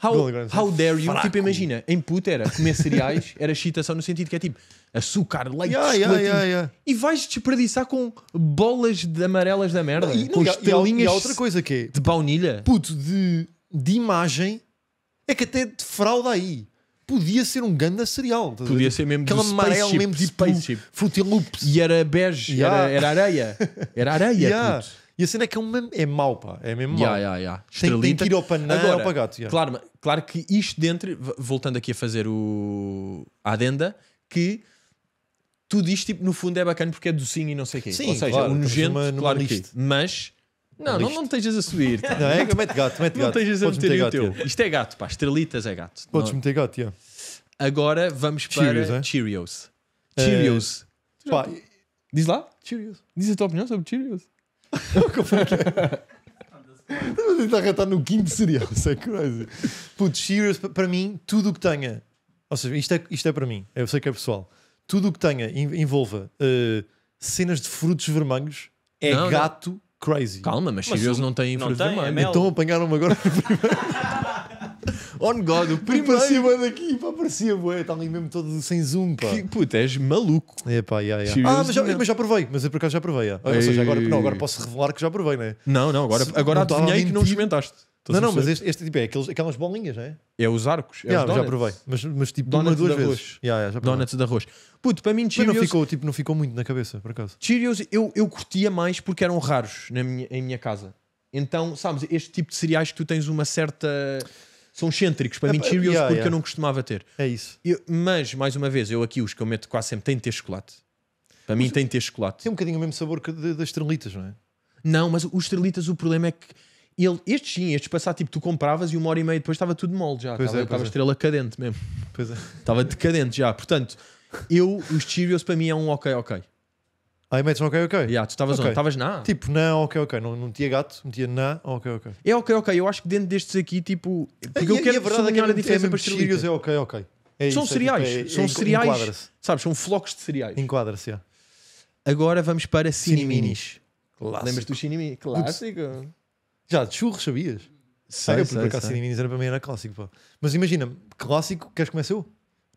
How, how dare you? Tipo, Fraco. Tipo, imagina, em puta era comer cereais, era excitação no sentido que é tipo açúcar, leite, yeah, yeah, yeah, e vais desperdiçar com bolas de amarelas da merda, e, com não, estrelinhas e, há, e outra coisa que é, de baunilha. Puto, de, de imagem é que até de fraude aí podia ser um ganda cereal. Podia ser mesmo Aquela amarelo mesmo tipo Fruity Loops. E era bege, yeah. era, era areia. Era areia, yeah. E a cena é que é, uma, é mau, pá. É mesmo mau. Yeah, yeah, yeah. Tem, tem que ir ao Agora, para pagato. Yeah. Claro, claro que isto dentro, voltando aqui a fazer o a adenda, que tudo isto tipo, no fundo é bacana porque é docinho e não sei o quê. Sim, Ou seja, claro, o nojento, numa claro lista. que. Mas. Não, não, não estejas a subir. Tá? não, é, mete gato, mete gato. Não estejas a meter, meter gato, o teu. Yeah. Isto é gato, pá. Estrelitas é gato. Podes não... meter gato, yeah. Agora vamos para Cheerios. É? Cheerios. Eh, Cheerios. É... Pá, Diz lá, Cheerios. Diz a tua opinião sobre Cheerios. Estamos a tentar retar no quinto cereal, isso é crazy. Putz, Cheerios, para mim, tudo o que tenha, ou seja, isto é, isto é para mim, eu sei que é pessoal, tudo o que tenha, envolva uh, cenas de frutos vermelhos, é Não, não. gato crazy. Calma, mas Sirius não tem frutos tem, é vermelhos. Então apanharam-me agora. On oh, God, o primeiro. Para cima daqui, pá, parecia, boa, está ali mesmo todo sem zoom, pá. Que, puta, és maluco. É, pá, yeah, yeah. Ah, mas já, mas já provei, mas eu por acaso já provei. Yeah. Ou seja, agora, não, agora posso revelar que já provei, não é? Não, não, agora, agora não adivinhei que não experimentaste. Não, não, mas este, este tipo é aqueles, aquelas bolinhas, não é? É os arcos. É yeah, os já provei. Mas, mas tipo, donuts duas de arroz. Yeah, yeah, donuts de arroz. Puto, para mim, Cheerios. Mas não ficou, tipo, não ficou muito na cabeça, por acaso. Cheerios eu, eu curtia mais porque eram raros na minha, em minha casa. Então, sabes, este tipo de cereais que tu tens uma certa são excêntricos para é, mim, é, Cheerios, porque yeah. eu não costumava ter. É isso. Eu, mas, mais uma vez, eu aqui os que eu meto quase sempre têm de ter chocolate. Para mas mim, tem de ter chocolate. Tem um bocadinho o mesmo sabor que das estrelitas, não é? Não, mas os estrelitas, o problema é que ele, estes sim, estes passar tipo tu compravas e uma hora e meia depois estava tudo mole já. Pois é, estava, é, estava estrela cadente mesmo. Pois é. Estava decadente já. Portanto, eu, os Cheerios para mim é um ok, ok. Ah, e metes um ok, ok. Yeah, tu estavas okay. onde? Estavas na? Tipo, não ok, ok. Não, não tinha gato, metia na, ok, ok. É ok, ok. Eu acho que dentro destes aqui, tipo. Porque eu quero saber a verdade é que a é diferença é para cereais é ok, ok. É são isso, é cereais. Tipo, é, é, são cereais. Sabes, são flocos de cereais. Enquadra-se, yeah. Agora vamos para Ciniminis. Lembras-te do Ciniminis? Clássico. Já, de churros, sabias? sério sei, eu, sei, por acaso, Ciniminis era para mim era clássico, Mas imagina, clássico, queres começar eu?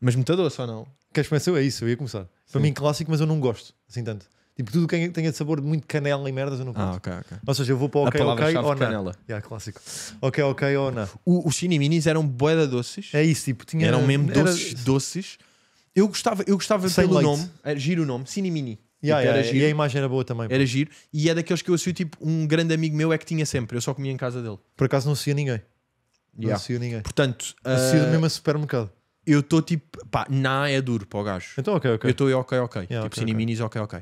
Mas muito doce ou não? Queres começar eu? É isso, eu ia começar. Sim. Para mim, clássico, mas eu não gosto assim tanto. Tipo, tudo que tenha sabor de muito canela e merdas, eu não conto. Ah, ok, ok. Ou seja, eu vou para ok, ok ou não. Canela. Yeah, clássico. Ok, ok ou não. Os os minis eram boeda doces. É isso, tipo, tinha... Eram mesmo doces, era... doces. Eu gostava, eu gostava Sem pelo leite. nome, é, giro o nome, Cine Yeah, tipo, yeah, E a imagem era boa também. Era pô. giro. E é daqueles que eu associo, tipo, um grande amigo meu é que tinha sempre. Eu só comia em casa dele. Por acaso não associa ninguém. Yeah. Não associa ninguém. Portanto... Associa uh... mesmo a supermercado eu estou tipo, pá, na é duro para o gajo. Então, ok, ok. Eu estou ok, ok. Yeah, tipo, okay, minis ok, ok.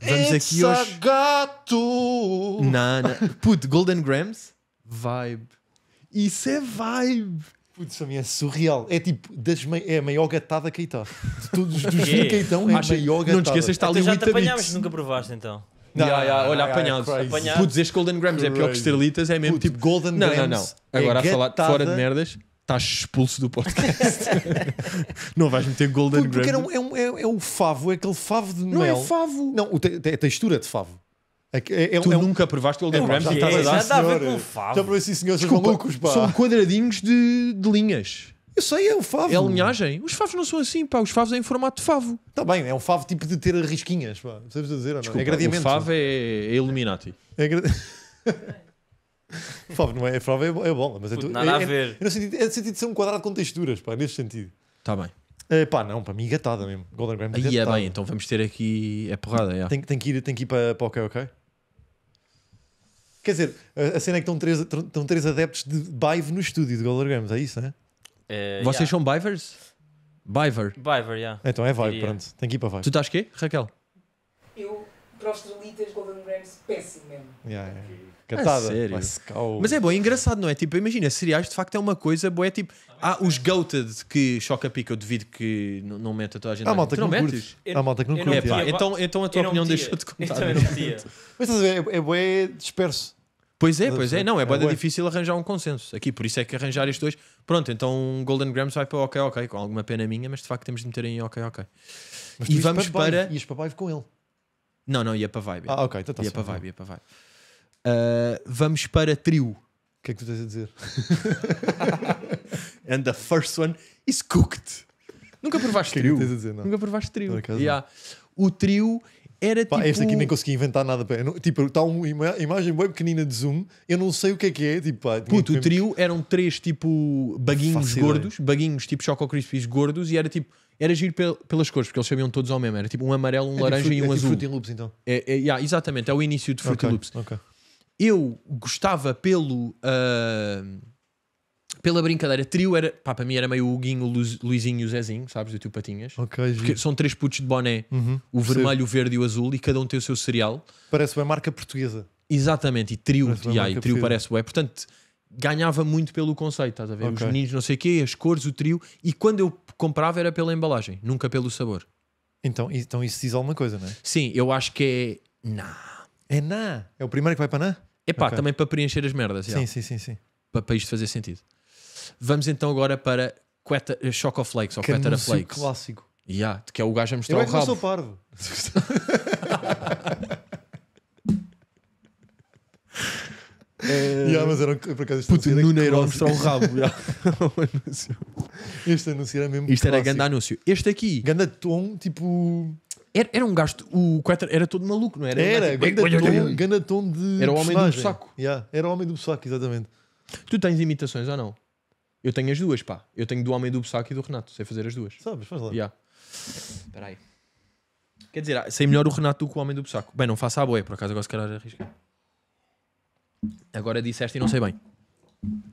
Vamos It's aqui hoje. gato! Não, não. Puto, Golden Grams, vibe. Isso é vibe! Puto, isso é surreal. É tipo, das é a maior gatada que está. De todos os. yeah. É. que é a maior gatada. Não te esqueças, está então ali o Já te apanhámos, nunca provaste então. Não, yeah, yeah, olha, apanhado. apanhado. Puto, este Golden Grams é pior que Estrelitas, é mesmo Puto, tipo. Golden não, Grams. Não, não, não. Agora é a falar fora de merdas estás expulso do podcast. não vais meter Golden Porque, era um, é, um, é, é favo, é aquele favo de não é mel. Não é favo. Não, é textura de favo. É, é, é, tu é um... nunca provaste o Golden é a dar já está a ver com o favo. Já provei sim, pá. São quadradinhos de, de linhas. Eu sei, é o favo. É a linhagem. Os favos não são assim, pá. Os favos é em formato de favo. Está bem, é um favo tipo de ter risquinhas, pá. Sabes dizer ou não? é gradiamento. O favo é, é Illuminati. É Fove não é, Fove é, é bola, mas é tudo. nada é, a é- ver. É, no sentido, é no sentido de ser um quadrado com texturas, pá, nesse sentido. Está bem. É, pá, não, para mim gatada mesmo. Golden Graham Aí é bem, então vamos ter aqui a é porrada. Tem, tem, que ir, tem que ir para, para o OK, OK? Quer dizer, a, a cena é que estão três, estão três adeptos de Bive no estúdio de Golden Grams, é isso, né? É, Vocês yeah. são Bivers? Biver. Biver, yeah. Então é Vibe, Queria. pronto. Tem que ir para Vibe. Tu estás quê, Raquel? Eu, para os trelitas, Golden Grams, péssimo mesmo. Yeah, yeah. Okay. Catada. sério? Mascal. Mas é bom, é engraçado, não é? Tipo, imagina, cereais de facto é uma coisa boa. É tipo, há os goated que choca pica, eu devido que não, não a toda a gente. Há malta que não, não curte. Há malta que não curte. É, pá, então, então a tua opinião deixou de contar. Então Mas estás a ver, é, é disperso. Pois é, pois é. Não, é boeda é difícil arranjar um consenso aqui, por isso é que arranjar estes dois. Pronto, então Golden Grams vai para OK, OK, com alguma pena minha, mas de facto temos de meter em OK, OK. Mas e vamos para. Vibe. Ias para Vibe com ele. Não, não, ia para Vibe. Ah, ok, então tá ia para Vibe, ia para Vibe. Uh, vamos para trio. O que é que tu tens a dizer? And the first one is cooked. Nunca provaste que trio. Que dizer, Nunca provaste trio. Yeah. O trio era Pá, tipo... Este aqui nem consegui inventar nada. Tipo, está uma imagem bem pequenina de zoom. Eu não sei o que é que é. Tipo, pá, Puto, o trio eram três tipo baguinhos Fácil, gordos, é. baguinhos tipo Choco Crispies gordos e era tipo. Era giro pelas cores, porque eles sabiam todos ao mesmo. Era tipo um amarelo, um é tipo laranja tipo, e um é tipo azul. Fruity Loops, então. É, é, yeah, exatamente, é o início de Fruity okay, Loops. Ok eu gostava pelo. Uh, pela brincadeira, trio era. Pá, para mim era meio o Guinho, o Luizinho e o Zezinho, sabes? o Tio Patinhas. Ok, Porque são três putos de boné: uhum, o vermelho, o verde e o azul, e cada um tem o seu cereal. Parece uma marca portuguesa. Exatamente, e trio, parece e aí, trio parece é Portanto, ganhava muito pelo conceito, estás a ver? Okay. Os meninos, não sei o quê, as cores, o trio, e quando eu comprava era pela embalagem, nunca pelo sabor. Então, então isso diz alguma coisa, não é? Sim, eu acho que é. Nah é Ná. É o primeiro que vai para Ná? É pá, okay. também para preencher as merdas. Sim, sim, sim, sim. Para, para isto fazer sentido. Vamos então agora para Queta, eh, of Flakes ou é Quetara Flakes. clássico. Yeah, que é o gajo a mostrar Eu é o é que rabo. Eu sou parvo. É... Yeah, mas era por acaso, este Puto, Nuno era mostrar o rabo. este anúncio era mesmo. Isto clássico. era grande anúncio. Este aqui. Ganda tom, tipo. Era, era um gajo, o Quetter era todo maluco, não era? Era, ganda tom de. Era o homem do saco. Yeah, era o homem do saco, exatamente. Tu tens imitações ou não? Eu tenho as duas, pá. Eu tenho do Homem do saco e do Renato. Sei fazer as duas. Sabes, faz lá. Yeah. Espera aí. Quer dizer, ah, sei melhor o Renato do que o Homem do saco Bem, não faça a boia, por acaso agora se calhar arrisca. Agora disseste e não sei bem.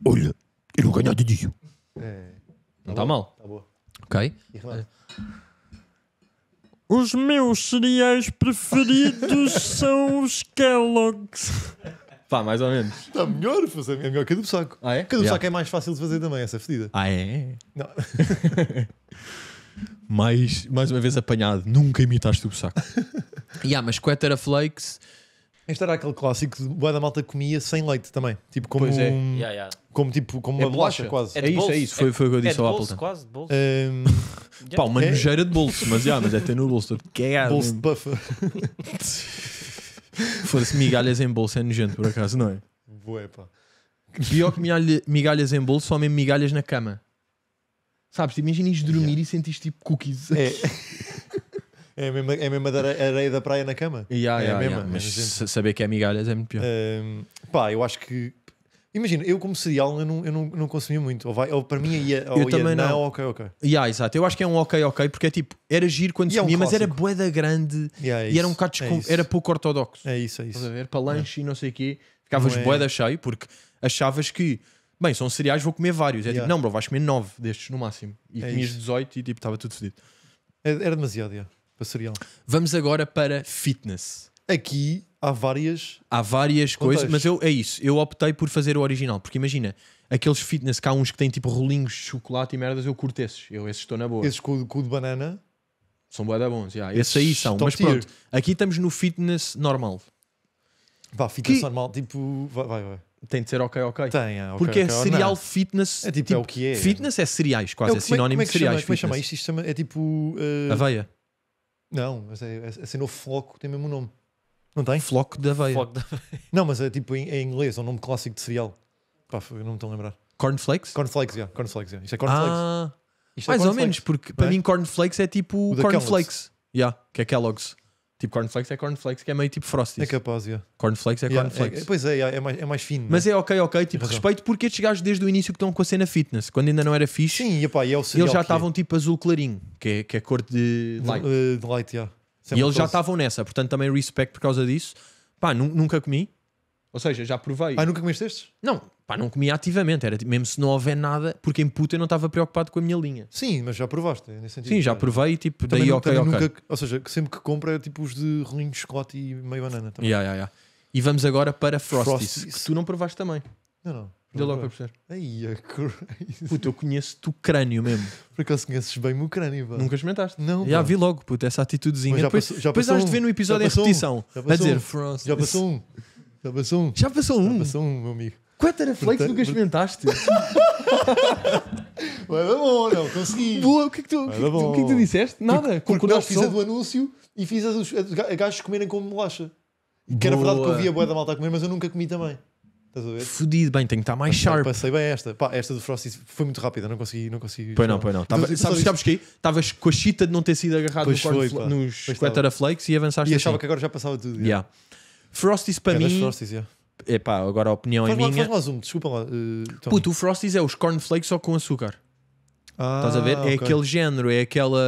Olha, eu não ganhei de dia. É. Não está tá mal? Está boa. Ok. E Renato? Eh, os meus cereais preferidos são os Kellogg's. Pá, mais ou menos. Está melhor fazer, é melhor que a do saco. Ah, é? Que a do Yeah. saco é mais fácil de fazer também, essa fedida. Ah, é? Não. Mais, mais uma vez apanhado, nunca imitaste o saco. yeah, mas Quetera Flakes este era aquele clássico de boa da malta comia sem leite também. Tipo, como, pois é. um, yeah, yeah. como, tipo, como é uma bolacha, bolacha quase. É, é isso, é isso. Foi, foi o que eu disse é ao é bolso, Quase, de bolso. Um, yeah. Pá, uma é. nojeira de bolso, mas, yeah, mas é ter no bolso todo. é Bolso né? de buffa. Foda-se, migalhas em bolso é nojento, por acaso, não é? Boé, pá. Pior que migalhas em bolso, só mesmo migalhas na cama. Sabes, imagina dormir yeah. e sentiste tipo cookies. É. É a mesma, é a mesma da areia da praia na cama. Yeah, é yeah, a mesma. yeah. É mas saber que é migalhas é muito pior. Ahm, pá, eu acho que. Imagina, eu como cereal eu não, eu não, não consumia muito. Ou, vai, ou para mim ia. É, ou Eu ia, é também não. Ok, ok. Yeah, exato. Eu acho que é um ok, ok, porque é tipo, era giro quando se é um comia, mas era boeda grande Yeah, é e era um isso, bocado, é era pouco ortodoxo. É isso, é isso. ver? Para lanche e não sei o quê, ficavas é- boeda cheio porque achavas que, bem, são cereais, vou comer vários. É tipo, não, bro, vais comer nove destes no máximo. E É comias isso. 18 e tipo, estava tudo fedido. Era era demasiado, yeah para cereal. Vamos agora para fitness. Aqui há várias. Há várias coisas, mas eu, é isso. Eu optei por fazer o original, porque imagina, aqueles fitness que há uns que têm tipo rolinhos de chocolate e merdas, eu curto esses. Eu esses estou na boa. Esses com, com de banana. São boa da bons, yeah. esses, esses aí são. Mas tier. pronto, aqui estamos no fitness normal. Vá, fitness que... normal, tipo. Vai, vai, vai. Tem de ser ok, ok. Tem, é, okay, Porque okay, é okay, cereal fitness. É tipo, é tipo, é o que é. Fitness é cereais, quase. É, é, é sinónimo é de cereais. como é que chama isto? Isto é tipo. Uh... Aveia. Não, mas é, é, assim no floco tem mesmo nome. Não tem? Floco da aveia. Floco da aveia. Não, mas é tipo em, inglês, é um nome clássico de cereal. Pá, eu não me estou a lembrar. Cornflakes? Cornflakes, yeah. Cornflakes, yeah. Isto é ah, cornflakes. Ah, Isto é mais é cornflakes, ou menos, porque para é? mim cornflakes é tipo cornflakes. Yeah, que é Kellogg's. Tipo, cornflakes é cornflakes, que é meio tipo frosty. É capaz, yeah. Cornflakes é yeah, é- cornflakes. É, pois é, é, mais, é mais fino. Mas né? é ok, ok. Tipo, respeito porque estes gajos desde o início que estão com a cena fitness, quando ainda não era fixe. Sim, epá, e é o Eles já é. estavam é. tipo azul clarinho, que é, que é cor de light. Eh, de light, yeah. É e eles já estavam nessa, portanto também respect por causa disso. Pá, nunca comi. Ou seja, já provei. Ah, nunca comeste estes? Não, Pá, não comia ativamente, era tipo, mesmo se não houver nada, porque em puta eu não estava preocupado com a minha linha. Sim, mas já provaste, é nesse sentido. Sim, já provei e tipo, também daí ok, ok. Nunca, ou seja, sempre que compra é tipo os de rolinho de chocolate e meio banana também. Yeah, yeah, yeah. E vamos agora para Frosties, Frosties. que tu não provaste também. Não, não. Deu logo para perceber. Ai, é crazy. Puta, eu conheço-te o crânio mesmo. porque acaso conheces bem o crânio, pá. Nunca experimentaste? Não. Já vi logo, puta, essa atitudezinha. já depois passou, já depois passou um. de ver no episódio em repetição. Um. Já passou a dizer, um. Já passou um. Já passou um. Já passou um. Já passou um, meu amigo. Quatera Flakes nunca então, experimentaste? Boa, bom, não, consegui. Boa, o que é que tu, é que tu, que tu disseste? Nada, Porque fiz a do anúncio e fiz a dos a gajos comerem como bolacha. Que era verdade que eu via boa da malta a comer, mas eu nunca comi também. Estás a ver? Fudido, bem, tenho que estar mais Mas, pá, sharp. Passei bem esta. Pá, esta do Frosty foi muito rápida, não consegui. Não consegui Pois não, pois não. Tava, Tu- sabes, sabes que Estavas com a chita de não ter sido agarrado no foi, nos Pois Flakes e avançaste E assim. achava assim. que agora já passava tudo. yeah. Frosties para mim, Frosties, yeah. Epá, agora a opinião faz é lá, minha. Faz lá desculpa lá. Uh, Puto, o Frosties é os cornflakes só com açúcar. Ah, Estás a ver? É ah, aquele género, é aquela,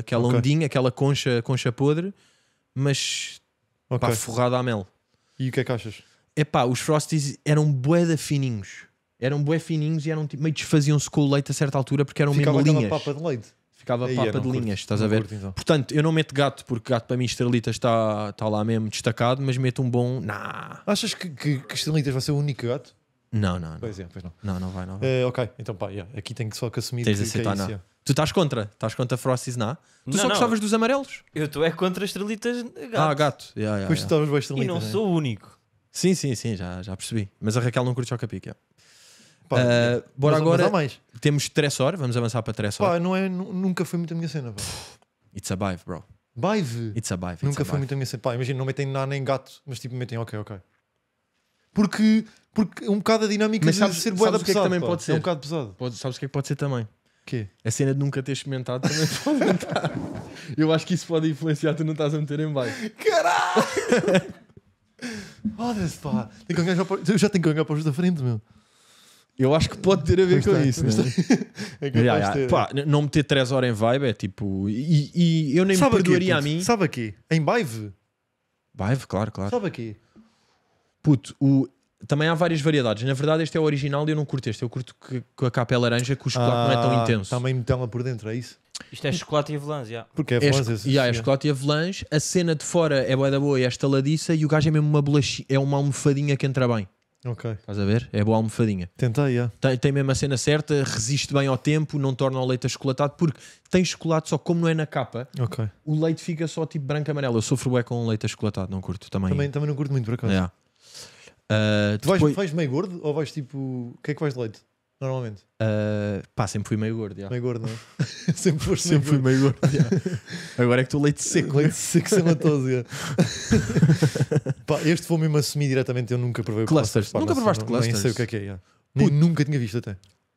aquela okay. ondinha, aquela concha, concha podre, mas okay. pá, forrada a mel. E o que é que achas? Epá, os Frosties eram bué da fininhos. Eram bué fininhos e eram tipo, meio desfaziam-se com o leite a certa altura porque eram Ficava mesmo linhas. papa de leite. Ficava Aí, papa de linhas, curto, estás a ver? Curto, então. Portanto, eu não meto gato, porque gato para mim estrelitas está, está lá mesmo destacado, mas meto um bom. Nah. Achas que, que, que estrelitas vai ser o único gato? Não, não. não. Pois é, pois não. Não, não vai, não vai. Uh, ok, então pá, yeah. aqui que só que assumir Tens que, que é isso, Tu estás contra? Estás contra Frosties na? Tu não, só gostavas dos amarelos? Eu estou é contra estrelitas gato. Ah, gato. Yeah, yeah, pois yeah. tu estavas boas estrelitas. E não né? sou o único. Sim, sim, sim, já, já percebi. Mas a Raquel não curte o yeah. Pá, uh, bora mas, agora. Mas temos Tressor, vamos avançar para Tressor. Pá, não é, nunca foi muito a minha cena. Pá. It's a vibe, bro. Vive? It's a vibe. nunca a foi vibe. muito a minha cena. Pá, imagina, não metem nada nem gato, mas tipo metem ok, ok. Porque, porque um bocado a dinâmica mas sabes, de ser boeda pesado. Que é que também pode é ser? É um bocado pesado. Pode, sabes o que é que pode ser também? Quê? A cena de nunca ter experimentado também pode entrar. Eu acho que isso pode influenciar, tu não estás a meter em bife. Caralho! Foda-se, pá. que Eu já tenho que olhar para os da frente, meu. Eu acho que pode ter a ver com isso. Né? É capaz Pá, não meter 3 horas em vibe é tipo. E, e eu nem Sabe me perdoaria a mim. Sabe aqui? Em vibe. Vibe, claro, claro. Sabe aqui? Puto, o, também há várias variedades. Na verdade, este é o original e eu não curto este. Eu curto que- com a capa é laranja, que o chocolate não é tão ah, intenso. Também tá Nutella por dentro, é isso? Isto é chocolate e avelãs, já. Porque é É, esco- yeah, é, assim, é chocolate e avelãs. A cena de fora é boa da boa e é estaladiça. E o gajo é mesmo uma bolachinha, é uma almofadinha que entra bem. Ok. Estás a ver? É boa almofadinha. Tentei, yeah. É. tem, tem mesmo a cena certa, resiste bem ao tempo, não torna o leite achocolatado, porque tem chocolate, só como não é na capa, Ok. o leite fica só tipo branco-amarelo. Eu sofro bué com o leite achocolatado, não curto também. Também, também não curto muito por acaso. Yeah. Ah, tu vais, vais meio gordo ou vais tipo. O que é que vais de leite? normalmente? Uh, pá, sempre fui meio gordo. já. Meio gordo, não é? sempre foste Sempre fui meio gordo. já. Agora é que estou leite seco. Né? Leite seco sematoso. É já. Pá, este vou mesmo assumir diretamente. Eu nunca provei Clusters. Pá, Nunca provaste não- Nem clusters? sei o que é que é. já. Nem- Nunca tinha visto até.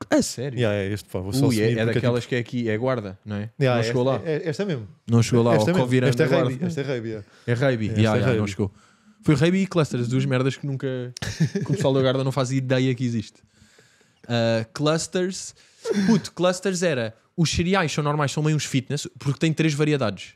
é sério? Yeah, é este, pá, vou só Ui, é, é, é daquelas tipo que é aqui, é guarda, não é? Yeah, não chegou lá. é- é- Esta é mesmo. Não chegou lá, Esta é o Esta é guarda. Raby. é Raby. É Raby, é yeah, não chegou. Foi Raby e Clusters, duas merdas que nunca que o pessoal da guarda não faz ideia que existe. Uh, clusters. Puto, clusters era. Os cereais são normais, são meio uns fitness, porque tem três variedades.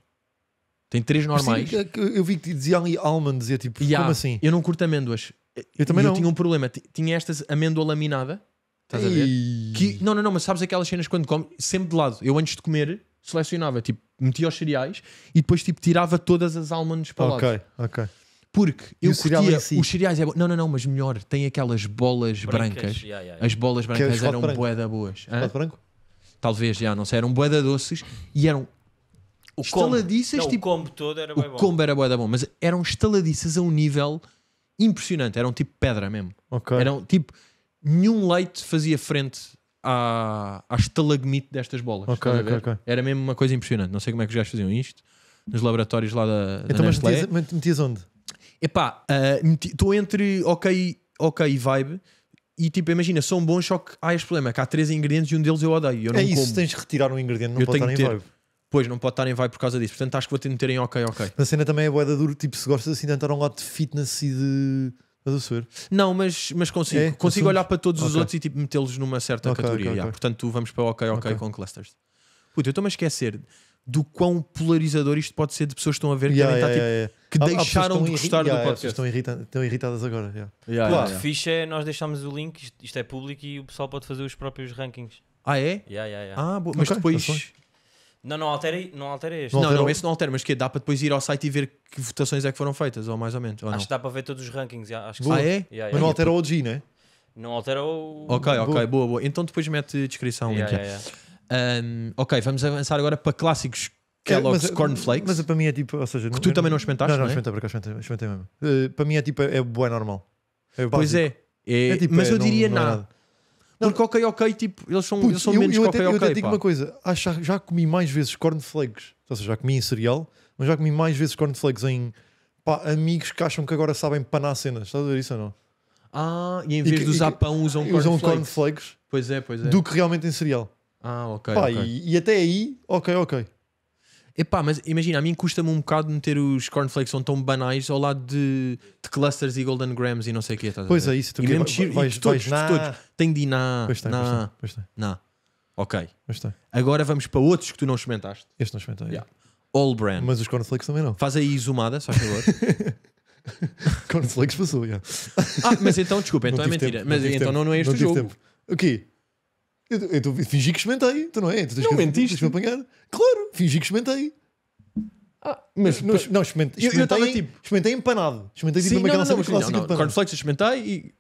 Tem três é normais. Sim, eu vi que dizia ali almonds e tipo, yeah, como assim? Eu não curto amêndoas. Eu também eu não. tinha um problema. Tinha estas amêndoa laminada. Estás a ver? Que, não, não, não, mas sabes aquelas cenas quando come, sempre de lado. Eu antes de comer, selecionava, tipo, metia os cereais e depois, tipo, tirava todas as almonds para okay, lado. Ok, ok. Porque eu curtia si. os cereais é bom. Não, não, não, mas melhor, tem aquelas bolas brancas. brancas. Yeah, yeah, yeah. As bolas é brancas eram boeda boas. branco? Talvez, já, não sei, eram boeda doces e eram o estaladiças. Combo. Tipo, o combo todo era bom. O combo era boeda bom, mas eram estaladiças a um nível impressionante, eram tipo pedra mesmo. Okay. Eram tipo, nenhum leite fazia frente à, à estalagmite destas bolas. Era mesmo uma coisa impressionante. Não sei como é que os gajos faziam isto nos laboratórios lá da. da então, Nestlé. mas metias, metias onde? Epá, eh, estou uh, entre ok, ok vibe e tipo, imagina, são bons, só que há ah, este problema: é que há três ingredientes e um deles eu odeio. Eu é isso, como. tens de retirar um ingrediente, não eu pode estar em vibe. Pois, não pode estar em vibe por causa disso. Portanto, acho que vou ter de meter em ok, ok. Na cena também é boeda duro, tipo, se gostas assim de entrar um lado de fitness e de. Não, mas, mas consigo, é, consigo olhar para todos okay. os outros e tipo, metê-los numa certa okay, categoria. Okay, yeah. Portanto, vamos para OK, OK, com clusters. Puta, eu estou-me a esquecer do quão polarizador isto pode ser de pessoas que estão a ver yeah, que, tipo, yeah, yeah, que ah, ah, deixaram de gostar do podcast. Estão, estão irritadas agora. Yeah. Claro. O é nós deixamos o link, isto, isto, é público e o pessoal pode fazer os próprios rankings. Ah, é? Ah, boa. Mas tá depois. Não, não altera, não altera este. Não, não, não, esse não altera, mas que dá para depois ir ao site e ver que votações é que foram feitas, ou mais ou menos. Ou acho não? que dá para ver todos os rankings. Acho que ah, é? Yeah, yeah, mas não altera o OG, não é? Não altera o. Ok, ok, boa, boa. boa. Então depois mete descrição. Yeah, link, yeah. Um, ok, vamos avançar agora para clássicos Kellogg's é é, mas, Cornflakes. Mas para mim é tipo, ou seja, que tu é- também não experimentaste? Não, não, não é? porque eu experimentei, experimentei mesmo. Uh, para mim é tipo, é é normal. É pois é, é, é tipo, mas eu diria não, nada. nada. Porque ok, ok, tipo, eles são, Putz, eles são eu, menos eu até, ok, eu até digo pá. uma coisa, acho, já, já comi mais vezes cornflakes, ou seja, já comi em cereal, mas já comi mais vezes cornflakes em pá, amigos que acham que agora sabem panar cenas, estás a ver isso ou não? Ah, e em vez e que, de usar pão usam cornflakes. Usam cornflakes. Pois é, pois é. Do que realmente em cereal. Ah, ok. Pá, ok. E, e até aí, ok, ok. Epá, mas imagina, a mim custa-me um bocado meter os cornflakes são tão banais ao lado de, de clusters e golden grams e não sei o que. Estás pois é, isso. Tu e mesmo vai, vais, de todos, vais, de Tem de ir na. Pois tem, na, pois tem. Ok. Pois tem. Agora vamos para outros que tu não experimentaste. Este não experimentei. Yeah. All brand. Mas os cornflakes também não. Faz aí zoomada, só favor. cornflakes passou, já. Yeah. Ah, mas então, desculpa, então é mentira. Tempo, mas então não, não é este não o jogo. O quê? Eu, eu, eu fingi que esmentei, tu não é? Tu tens não que, mentiste. Tens apanhar. Claro, fingi que esmentei. Ah, mas não, não esmentei. eu, eu tipo... experimentei empanado. Esmentei tipo uma não, aquela não, cena clássica não, não. de cornflakes e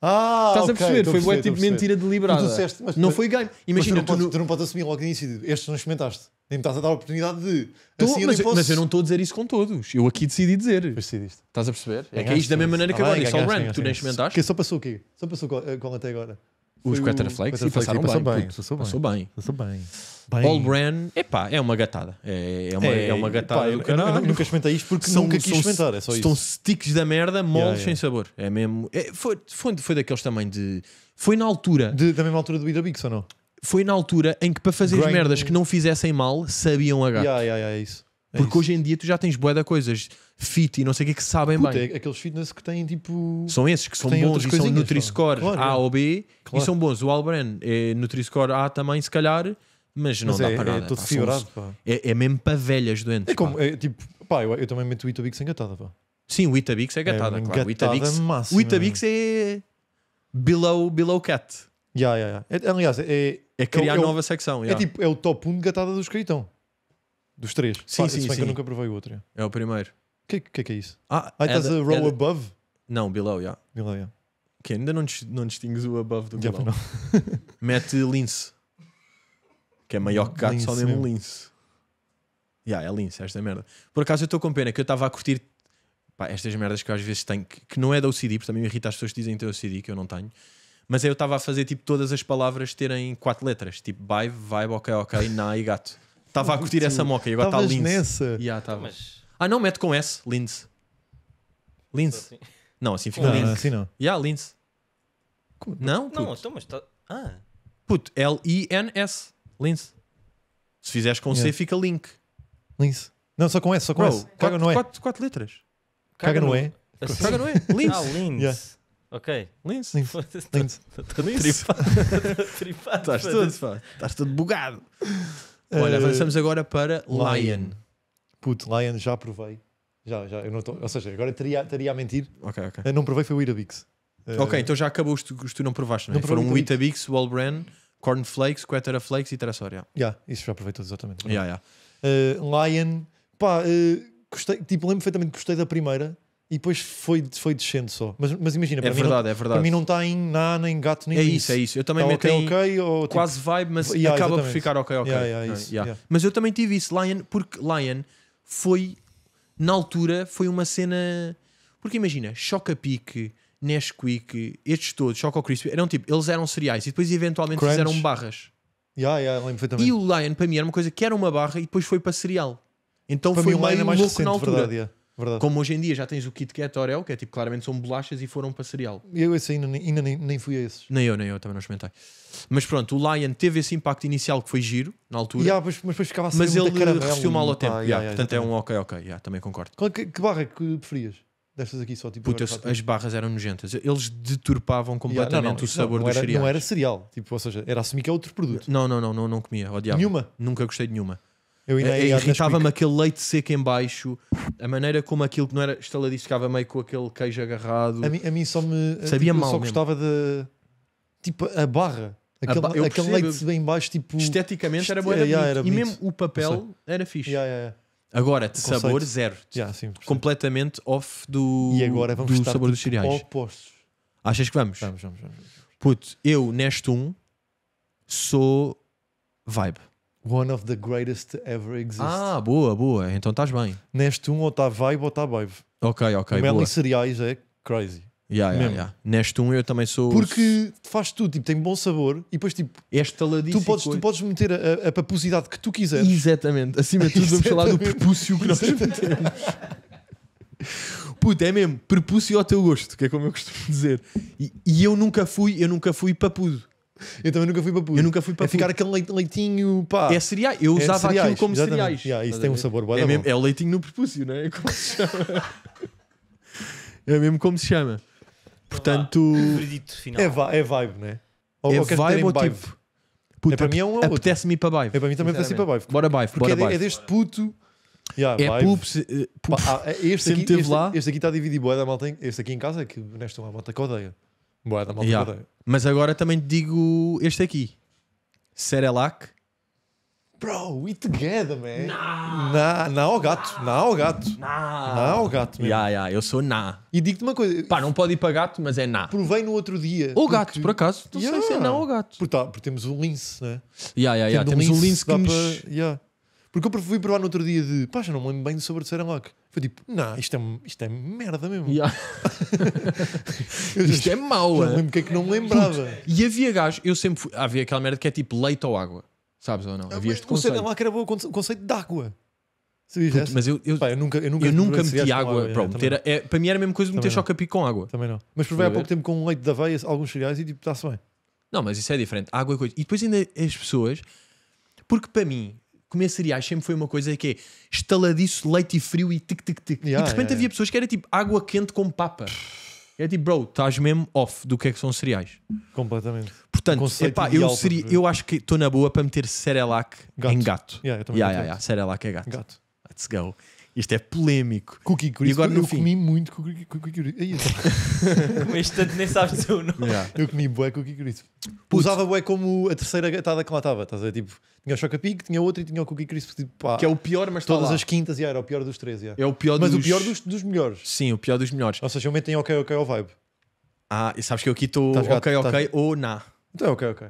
ah, Estás okay, tipo a perceber? Foi boa tipo mentira deliberada. Tu disseste, mas, não foi ganho. Imagina, tu não, tu, podes, não... tu não, podes, assumir logo de início. Tipo, estes não experimentaste. Nem me estás a dar a oportunidade de. Tô, assim mas, eu posso... mas, eu não estou a dizer isso com todos. Eu aqui decidi dizer. Decidiste. Estás a perceber? É, é que é isto da mesma maneira que ah, agora. Isto é o Tu nem experimentaste. só passou o quê? Só passou qual até agora? Os Quetta Flakes e passaram passou bem, bem, puto, passou, passou bem. Passou bem. Bem. All Brand, epá, é uma gatada. É, é, uma, é, é uma gatada. eu, eu, eu, nunca experimentei isto porque são, nunca quis são, experimentar. É só isso. Estão sticks da merda, moles yeah, yeah. sem sabor. É mesmo. É, foi, foi, foi daqueles também de. Foi na altura. De, da mesma altura do Ida Bix ou não? Foi na altura em que para fazer as merdas que não fizessem mal sabiam a gato. Yeah, yeah, yeah, é isso. É porque isso. hoje em dia tu já tens bué da coisas fit e não sei o que é que sabem Puta, bem. É, aqueles fitness que têm tipo. São esses que, que são bons e são Nutri-Score claro, A é. ou B claro. e são bons. O Albrand é Nutri-Score A também, se calhar, mas não mas dá é, para é nada. É todo pá, fibrado, pá. É, é, mesmo para velhas doentes. É como, tipo, pá, eu, eu, também meto o Itabix engatada, pá. Sim, o Itabix é gatada, é, claro. Itabix, máxima, o Itabix é below, below cat. Yeah, yeah, yeah. É, aliás, é, é criar é, nova secção. É tipo, é o top 1 de gatada do escritão. Dos três. Sim, Pá, sim, sim. que eu nunca provei o outro. É o primeiro que, que, é que é isso? Ah, ah estás é a row é above? Não, below, yeah. Below, yeah. Que ainda não, não distingues o above do below. Yeah, Mete lince. Que é maior que gato, lince só mesmo, mesmo. lince. Yeah, é lince, esta merda. Por acaso eu estou com pena que eu estava a curtir pá, estas merdas que eu às vezes tenho, que, que não é da OCD, porque também me irrita as pessoas que dizem que tem OCD, que eu não tenho. Mas eu estava a fazer tipo todas as palavras terem quatro letras, tipo vibe, vibe, ok, ok, na e gato. Estava a curtir essa moca e agora está lince. Nessa. Yeah, tava. Mas ah, não, mete com S, Lindsay. Lindsay. Assim. Não, assim fica Lindsay. Assim não. Yeah, Lindsay. Não, puto. Não, então, mas está. Ah. L-I-N-S. Lindsay. Se fizeres com yeah. C, fica link. Lindsay. Não, só com S, só com Bro, S. Caga quatro, no E. Quatro, quatro letras. Caga, Caga no, no E. Assim. Caga no E. Lindsay. Ah, Lindsay. Yeah. Ok. Lins? Lins. Tá tá Estás todo bugado. Olha, eh, avançamos agora para Lion. Puto, Lion, já provei. Já, já, eu não tô, ou seja, agora teria, teria a mentir. Ok, ok. Eu ah, não provei, foi o Itabix. Ah, ok, então já acabou os que tu, não provaste, não, é? Foram o Itabix, o Wallbran, Cornflakes, Quetera Flakes e Terasor, já. Yeah, isso já provei todos, exatamente. Já, yeah, yeah. uh, Lion, pá, uh, gostei, tipo, lembro perfeitamente que gostei da primeira e depois foi, foi descendo só. Mas, mas imagina, é para, é mim verdade, não, é verdade. para mim não está em ná nem gato, nem É isso, é isso. Eu também tá meto okay, okay, ou, tipo, quase tipo, vibe, mas yeah, acaba exatamente. por ficar ok, ok. Yeah, yeah, isso, Mas eu também tive isso, Lion, porque Lion foi, na altura, foi uma cena. Porque imagina, Choca Pique, Nesquik, estes todos, Choco Crispy, eram tipo, eles eram cereais e depois eventualmente Crunch. fizeram barras. Yeah, yeah, E o Lion, para mim, era uma coisa que era uma barra e depois foi para cereal. Então Para foi mim, o Lion é mais louco recente, na altura. verdade, yeah. Verdade. Como hoje em dia já tens o Kit Kat Oreo, que é tipo, claramente são bolachas e foram para cereal. Eu esse ainda, ainda nem, nem fui a esses. Nem eu, nem eu, também não experimentei. Mas pronto, o Lion teve esse impacto inicial que foi giro, na altura. Yeah, mas, mas depois ficava Mas ele caramelo, resistiu mal ao tempo. Ah, yeah, yeah, portanto é um ok, ok, yeah, também concordo. Qual, que, que barra é que preferias? Destas aqui só, tipo... Puta, as barras eram nojentas. Eles deturpavam completamente yeah, não, não, o sabor do cereal. Não era cereal, tipo, ou seja, era assumir que é outro produto. Não, não, não, não, não comia, odiava. Nenhuma? Nunca gostei de nenhuma. Eu ainda é, é Irritava-me aquele leite seco em baixo, a maneira como aquilo que não era estaladiço ficava meio com aquele queijo agarrado. A mim, a mim só me. Sabia tipo, mal. Só gostava de. Tipo, a barra. Aquele, ba... aquele leite bem baixo, tipo. Esteticamente era é, boa. Yeah, e mesmo o papel era fixe. Yeah, Agora, de sabor, zero. Sim, Completamente off do, e agora vamos do sabor dos tipo, cereais. Opostos. Achas que vamos? Vamos, vamos, vamos. Puto, eu neste um sou vibe. One of the greatest ever exist. Ah, boa, boa. Então estás bem. Neste um ou está vibe ou está vibe. Ok, ok. Mel boa. e cereais é crazy. Yeah, yeah, yeah. Neste um eu também sou. Porque faz tudo, tipo, tem bom sabor e depois, tipo, esta estaladíssimo. tu podes, tu podes meter a, a, a que tu quiseres. Exatamente. Acima de tudo, vamos falar do Exatamente. prepúcio que nós metemos. Puto, é mesmo, prepúcio ao teu gosto, que é como eu costumo dizer. E, e eu nunca fui, eu nunca fui papudo. Eu também nunca fui para Eu nunca fui para É ficar aquele leitinho, pá. É cereal. Eu É usava cereais, aquilo como exatamente. cereais. Yeah, isso tem um sabor bué é, mesmo- é o leitinho no prepúcio, não é? É como se chama. é mesmo como se chama. Portanto, Acredito, final. É, é vibe, né? Ou, é vibe ou tipo. Puta, É para mim é um ou outro. apetece-me ir para vibe. É para mim também apetece ir para vibe. Bora vibe, Porque bora é, é deste puto. Yeah, É vibe. pups, eh, pups. Ah, é este, aqui, este, lá. este aqui está a dividir da malta. Este aqui em casa é que nesta uma malta que odeia. Boa da malta yeah. Mas agora também te digo este aqui. Serelac, Bro, we together, man. Nah. Nah, nah ao oh gato. Nah ao oh gato. Nah. Nah ao oh gato, man. Yeah, yeah, eu sou nah. E digo-te uma coisa. Pá, não pode ir para gato, mas é nah. Provei no outro dia. Ou porque... gato, por acaso. Não yeah. sei se é ou gato. Porque, tá, porque temos um lince, né? Yeah, yeah, yeah. temos um lince, um lince que nos... Para... Yeah. Porque eu fui provar no outro dia de... Pá, já não me lembro bem sobre o Serelac. Foi tipo, não, isto é, isto é merda mesmo. Yeah. isto é mau. Não é? lembro que é que não me lembrava. e havia gás eu sempre fui, havia aquela merda que é tipo leite ou água. Sabes ou não? Ah, havia este conceito. O conceito era bom, o conceito de água. Puto, mas eu, eu, eu, nunca, eu nunca, eu nunca meti água. água. Pronto, é, para mim era a mesma coisa de meter chocapi com água. Também não. Mas provei há pouco tempo com leite da aveia, alguns cereais e tipo, está-se bem. Não, mas isso é diferente. Água é coisa. E depois ainda é as pessoas. Porque para mim, comer cereais sempre foi uma coisa que é estaladiço, leite e frio e tic tic tic. Yeah, e de repente yeah, havia pessoas que era tipo água quente com papa. É tipo, bro, estás mesmo off do que é que são cereais. Completamente. Portanto, epá, eu, seria, eu acho que estou na boa para meter Cerelac gato. em gato. Yeah, yeah, yeah, yeah. Cerelac é gato. gato. Let's go. Isto é polémico. Cookie Crisp, e agora, eu fim... comi muito cookie, crisp. Aí, então. Comeste tanto, nem sabes o seu nome. Yeah. Eu comi bué cookie crisp. Puto. Usava bué como a terceira gatada que lá estava. Estás a ver? Tipo, tinha o Chocapic, tinha outro e tinha o cookie crisp. Tipo, pá, que é o pior, mas tá Todas lá. as quintas, yeah, era o pior dos três. Yeah. É o pior mas dos... o pior dos, dos, melhores. Sim, o pior dos melhores. Ou seja, eu em ok, ok ao vibe. Ah, e sabes que eu aqui estou ok, ok tás... ou na. Então é ok, ok.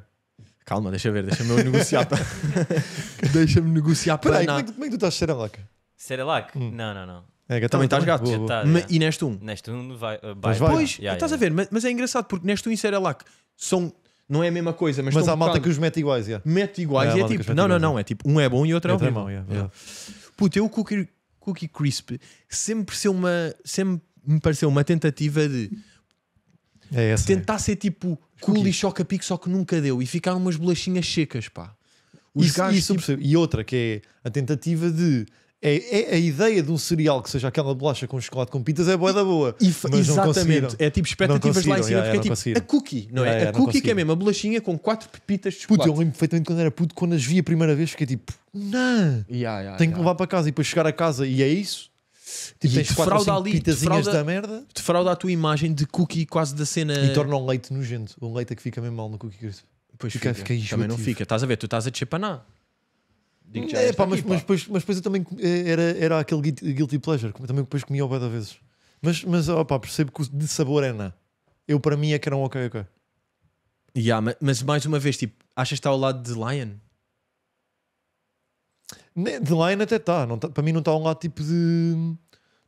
Calma, deixa ver, deixa-me negociar. deixa-me negociar para. Peraí, é como, é que, tu estás ser lá, cara? Cerelac? Hum. Não, não, não. É, também estás gato. Boa, boa. Tá, e Neste Um? Neste um vai, uh, vai. Pois, vai. pois yeah, estás yeah. a ver, mas, mas, é engraçado porque Neste um e Cerelac são. Não é a mesma coisa, mas, mas há um malta que os mete iguais. Yeah. Mete iguais é, e é tipo. Não, não, não. É tipo, um é bom e outro, é bom. É yeah, yeah. eu o Cookie, cookie Crisp sempre, ser uma, sempre me pareceu uma tentativa de. É essa, é. tentar é. ser tipo cool e choca-pico, só que nunca deu. E ficaram umas bolachinhas secas, pá. Os isso, gajos, isso tipo... E outra que é a tentativa de é, é, a ideia de um cereal que seja aquela bolacha com chocolate com pitas é boa da boa. E, mas exatamente. é tipo expectativas lá em cima, yeah, porque é, é tipo a cookie, não é? É a cookie que é mesmo, a bolachinha com quatro pepitas de chocolate. Puto, eu lembro perfeitamente quando era puto, quando as vi a primeira vez, fiquei tipo, não, tenho que levar para casa e depois chegar a casa e é isso. Tipo, e tens quatro ali, pitazinhas defrauda, da merda. Defrauda a tua imagem de cookie quase da cena. E torna um leite nojento. Um leite é que fica mesmo mal no cookie Pois fica, fica. fica também não fica. Estás a ver, tu estás a chepanar. Digo já. É, pá, mas, aqui, mas, depois, mas depois eu também eh, era, era aquele guilty, pleasure, que eu também depois comia o da vezes. Mas, mas ó, pá, percebo que o de sabor é na. Eu para mim é que era um ok, ok. Yeah, mas mais uma vez, tipo, achas que está ao lado de Lion? De lion até está, tá, para mim não está ao lado tipo de.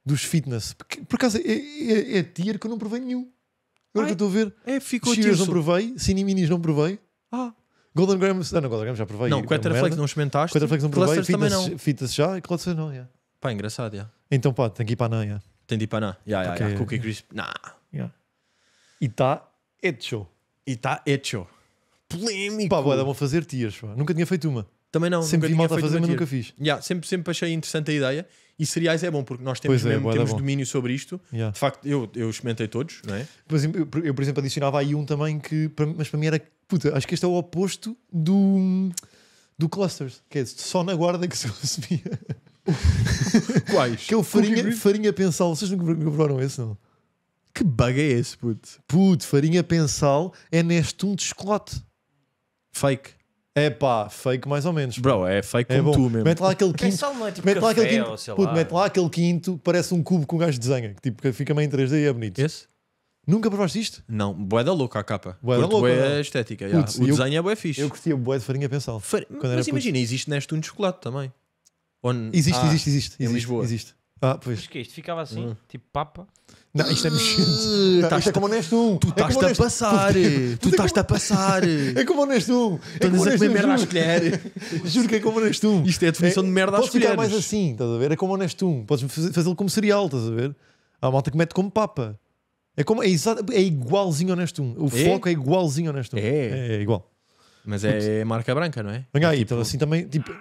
dos fitness. Porque, por acaso é, é, é, é tier que eu não provei nenhum. Agora Ai. que eu estou a ver, É, ficou Cheers não provei, siniminis não provei. Ah, Golden Graham, ah, não, Golden Graham já provei. Não, Quetterflakes não experimentaste. Quetterflakes não provei, fitas, não. fitas já e Clusters não, yeah. Pá, engraçado, yeah. Então pá, tem que ir para a NAN, yeah. Tem de ir para a NAN, yeah, yeah, Porque... yeah. Cookie Crisp, nah. Yeah. E está hecho. E está hecho. Polêmico. Pá, boa, vão fazer tias, pá. Nunca tinha feito uma. Também não. Sempre vi malta a fazer, mas nunca fiz. Yeah, sempre, sempre achei interessante a ideia e cereais é bom, porque nós temos, é, mesmo, temos domínio sobre isto. Yeah. De facto, eu, eu experimentei todos, não é? Mas eu, eu, por exemplo, adicionava aí um também que, mas para mim era, puta, acho que este é o oposto do, do clusters, que é só na guarda que se consumia. Quais? que é o farinha, farinha pensal. Vocês nunca provaram esse, não? Que bug é esse, puto? Puto, farinha pensal é neste um de chocolate. Fake. É pá, fake mais ou menos. Bro, é fake é como bom. tu mesmo. Mete lá aquele é quinto. Pensa tipo, mete, lá aquele quinto puto, mete lá aquele quinto que parece um cubo com um gajo de desenha. Que, tipo, fica meio em 3D e é bonito. Esse? Nunca provaste isto? Não, bué da louca a capa. Bué da louca. Bué é? estética. yeah. O eu, desenho é bué fixe. Eu curtia bué de farinha pensal. Far... Mas imagina, puto. existe neste um de chocolate também. Existe, ah, existe, existe, existe. Em Lisboa. Existe. Ah, pois. Mas que é isto ficava assim, hum. tipo papa. Não, isto é mexido. Ah, tá, é isto é como o Neste 1. Tu estás é a passar. É tu estás a passar. É como o Neste 1. É estás a comer merda às colheres. Juro que é como o Neste 1. Isto é a definição de merda às colheres. Podes ficar mais assim, estás a ver? É como o Neste 1. Podes fazê-lo como cereal, estás a ver? Há malta que mete como papa. É, como, é, é igualzinho ao Neste 1. O foco é igualzinho ao Neste 1. É. É igual. Mas é marca branca, não é? Venga aí, tipo então assim também. Tipo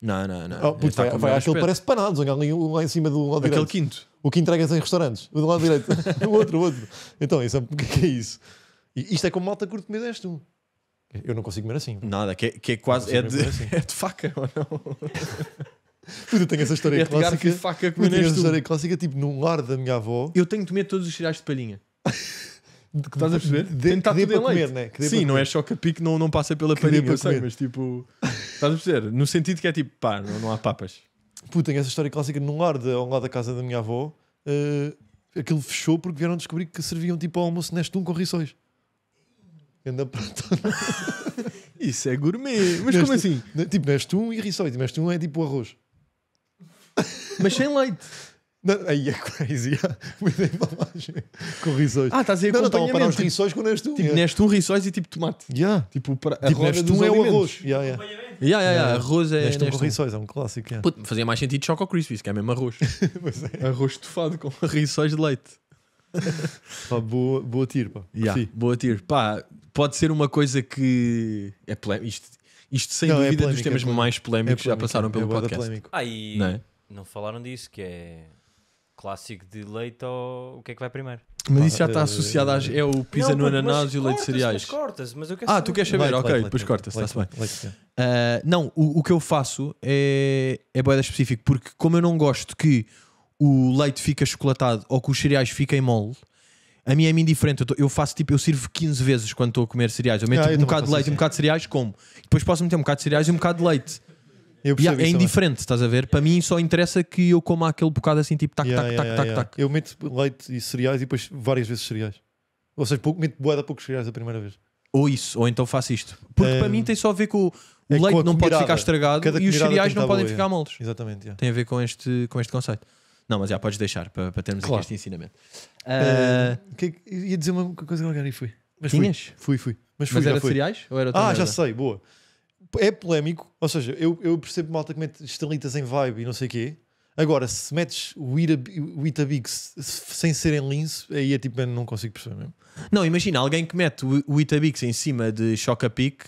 não, não, não. Oh, puto, vai, vai parece panados, ali, lá em cima do lado aquele direito. Aquele quinto. O que entregas em restaurantes, o do lado direito. o outro, o outro. Então, isso, é, o é que é isso? E isto é como malta curto comida és tu. Eu não consigo comer assim. Nada, que é, que é quase. É de, é assim. é de faca ou não? Puta, tenho essa história é clássica. Faca eu tenho essa história clássica, tipo, num lar da minha avó. Eu tenho de comer todos os cereais de palhinha de, estás a perceber? De, Tentar que tudo em leite. Né? É comer, né? Que Sim, não comer. é choca pique, não, não passa pela parede, farinha, para mas tipo, estás a perceber? No sentido que é tipo, pá, não, não há papas. Puta, tem essa história clássica num lado, ao lado da casa da minha avó. aquele eh, aquilo fechou porque vieram descobrir que serviam tipo ao almoço Nestum com rissóis. Anda pronto. Isso é gourmet. Mas como assim? Tipo, Nestum e rissóis. Tipo, Nestum é tipo arroz. Mas sem leite aí é crazy. Comida embalagem. Com rissóis. Ah, estás a dizer Não, não, estão para os tipo, rissóis com Nestum. Tipo, yeah. É. Nestum, rissóis e tipo tomate. Yeah. Tipo, para, a tipo Nestum é o arroz. Yeah, yeah. Yeah, yeah, yeah. Arroz é. Nestum, Nestum. com rissóis, é um clássico. Yeah. Puta, fazia mais sentido Choco Crispies, que é mesmo arroz. é. Arroz estufado com rissóis de leite. pá, boa, boa tiro, pá. Yeah, boa tiro. Pá, pode ser uma coisa que. É plé... isto, isto, sem não, é dúvida, é polémica, dos é temas é mais polémicos é polémica, já passaram pelo podcast. não falaram disso, que é clássico de leite ou o que é que vai primeiro? Mas isso já está associado às. É o pizza no ananás e o leite de cereais. Mas cortas, mas eu quero ah, tu queres saber? ok, depois cortas está-se bem. Uh, não, o, o que eu faço é, é boeda específico, porque como eu não gosto que o leite fique chocolatado ou que os cereais fiquem mole, a mim é-me indiferente. Eu, tô, eu, faço tipo, eu sirvo 15 vezes quando estou a comer cereais. Eu meto ah, eu tipo um bocado de leite assim. um bocado de cereais, como. Depois posso meter um bocado de cereais e um bocado de leite. Eu yeah, é indiferente, estás a ver? Para mim só interessa que eu coma aquele bocado assim, tipo tac, yeah, tac, yeah, tac, tac, tac. Eu meto leite e cereais e depois várias vezes cereais. Ou seja, pouco, meto boeda poucos cereais a primeira vez. Ou isso, ou então faço isto. Porque um, para hum, mim tem só a ver com o é leite com não comirada. pode ficar estragado e os cereais não podem boa, ficar moles. Exatamente. Tem a ver com este, com este conceito. Não, mas já podes deixar para, para termos claro. aqui este ensinamento. Uh, que, ia dizer uma coisa qualquer e fui. Mas Tinhas? Fui, fui. fui. Mas, fui, mas era fui. cereais? Ou era ah, já sei, boa é polémico, ou seja, eu, eu percebo malta que mete estrelitas em vibe e não sei o quê. Agora, se metes o, Itabix sem ser em lince, aí é tipo, não consigo perceber mesmo. Não, imagina alguém que mete o, Itabix em cima de Chocapic.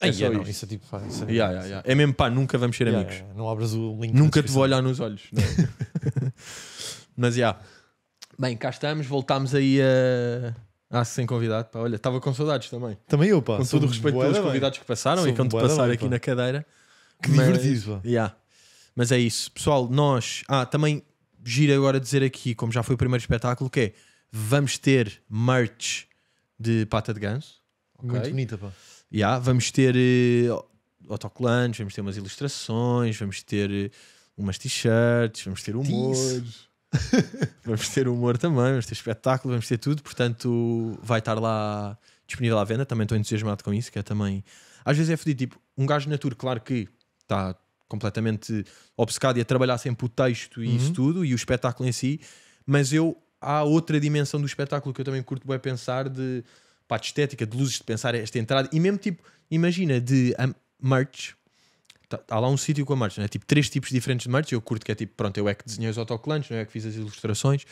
É, é, não, isso é tipo, isso é, yeah, yeah, yeah. é mesmo pá, nunca vamos ser amigos. Não abras o link. Nunca te vou olhar nos olhos. É? Mas já. Yeah. Bem, cá estamos, voltámos aí a. Ah, sem convidado, pá, olha, estava com saudades também. Também eu, pá. Com todo o respeito boa, pelos convidados bem. que passaram Sou e que vão passar aqui pá. na cadeira. Que mas, divertido, pá. Yeah. Mas é isso, pessoal. Nós, ah, também gira agora dizer aqui, como já foi o primeiro espetáculo, que é vamos ter merch de pata de ganso. Okay? Muito bonita, pá. Yeah, vamos ter uh, autocolantes, vamos ter umas ilustrações, vamos ter uh, umas t-shirts, vamos ter humor. Isso. vamos ter humor também, vamos ter espetáculo, vamos ter tudo, portanto vai estar lá disponível à venda. Também estou entusiasmado com isso, que é também. Às vezes é fodido, tipo, um gajo na tour, claro que está completamente obcecado e a trabalhar sempre o texto e uhum. isso tudo e o espetáculo em si, mas eu há outra dimensão do espetáculo que eu também curto bem pensar de pá, de estética, de luzes, de pensar esta entrada e mesmo tipo, imagina de um, ah, merch, Tá, há lá um sítio com a merch, né? tipo três tipos diferentes de merch. Eu curto que é tipo, pronto, eu é que desenhei os autocolantes, não é, é que fiz as ilustrações.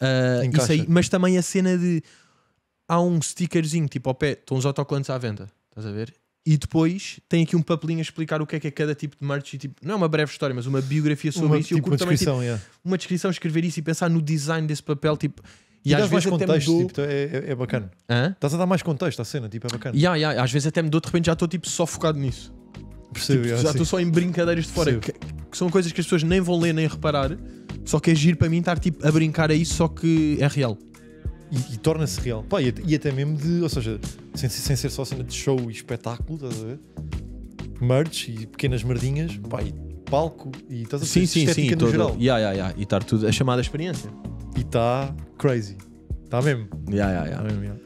Uh, isso aí, mas também a cena de há um stickerzinho tipo ao pé, estão os autocolantes à venda, estás a ver? E depois tem aqui um papelinho a explicar o que é que é cada tipo de merch. E, tipo, não é uma breve história, mas uma biografia sobre uma, isso. Tipo, eu curto uma também descrição, tipo, yeah. uma descrição, escrever isso e pensar no design desse papel. Tipo, e, e às vezes contexto, tipo, é, é, é bacana. Hã? Estás a dar mais contexto à cena, tipo, é bacana. Yeah, yeah, às vezes até me dou, de repente já estou tipo, só focado nisso. Percebo, tipo, é já estou assim. só em brincadeiras de fora, que, que, são coisas que as pessoas nem vão ler nem reparar, só que é giro para mim estar tipo, a brincar aí, isso, só que é real. E, e torna-se real. Pá, e, e, até mesmo de, ou seja, sem, sem ser só cena de show e espetáculo, estás a ver? Merch e pequenas merdinhas, pá, e palco e estás a ver? Sim, sim, no todo. Geral. Yeah, yeah, yeah. E estar tudo a chamada experiência. E está crazy. Está mesmo. Yeah, yeah, yeah. Tá mesmo yeah.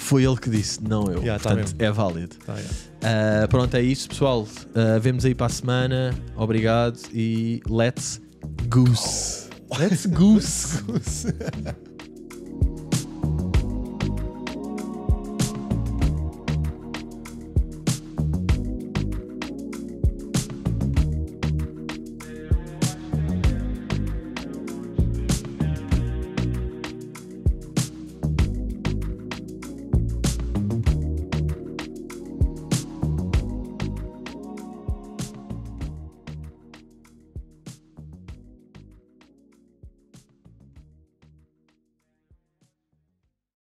Foi ele que disse, não eu. Yeah, tá Portanto, tá é válido. Tá, yeah. uh, pronto, é isso, pessoal. Uh, vemos aí para a semana. Obrigado e let's goose. Oh. Let's goose.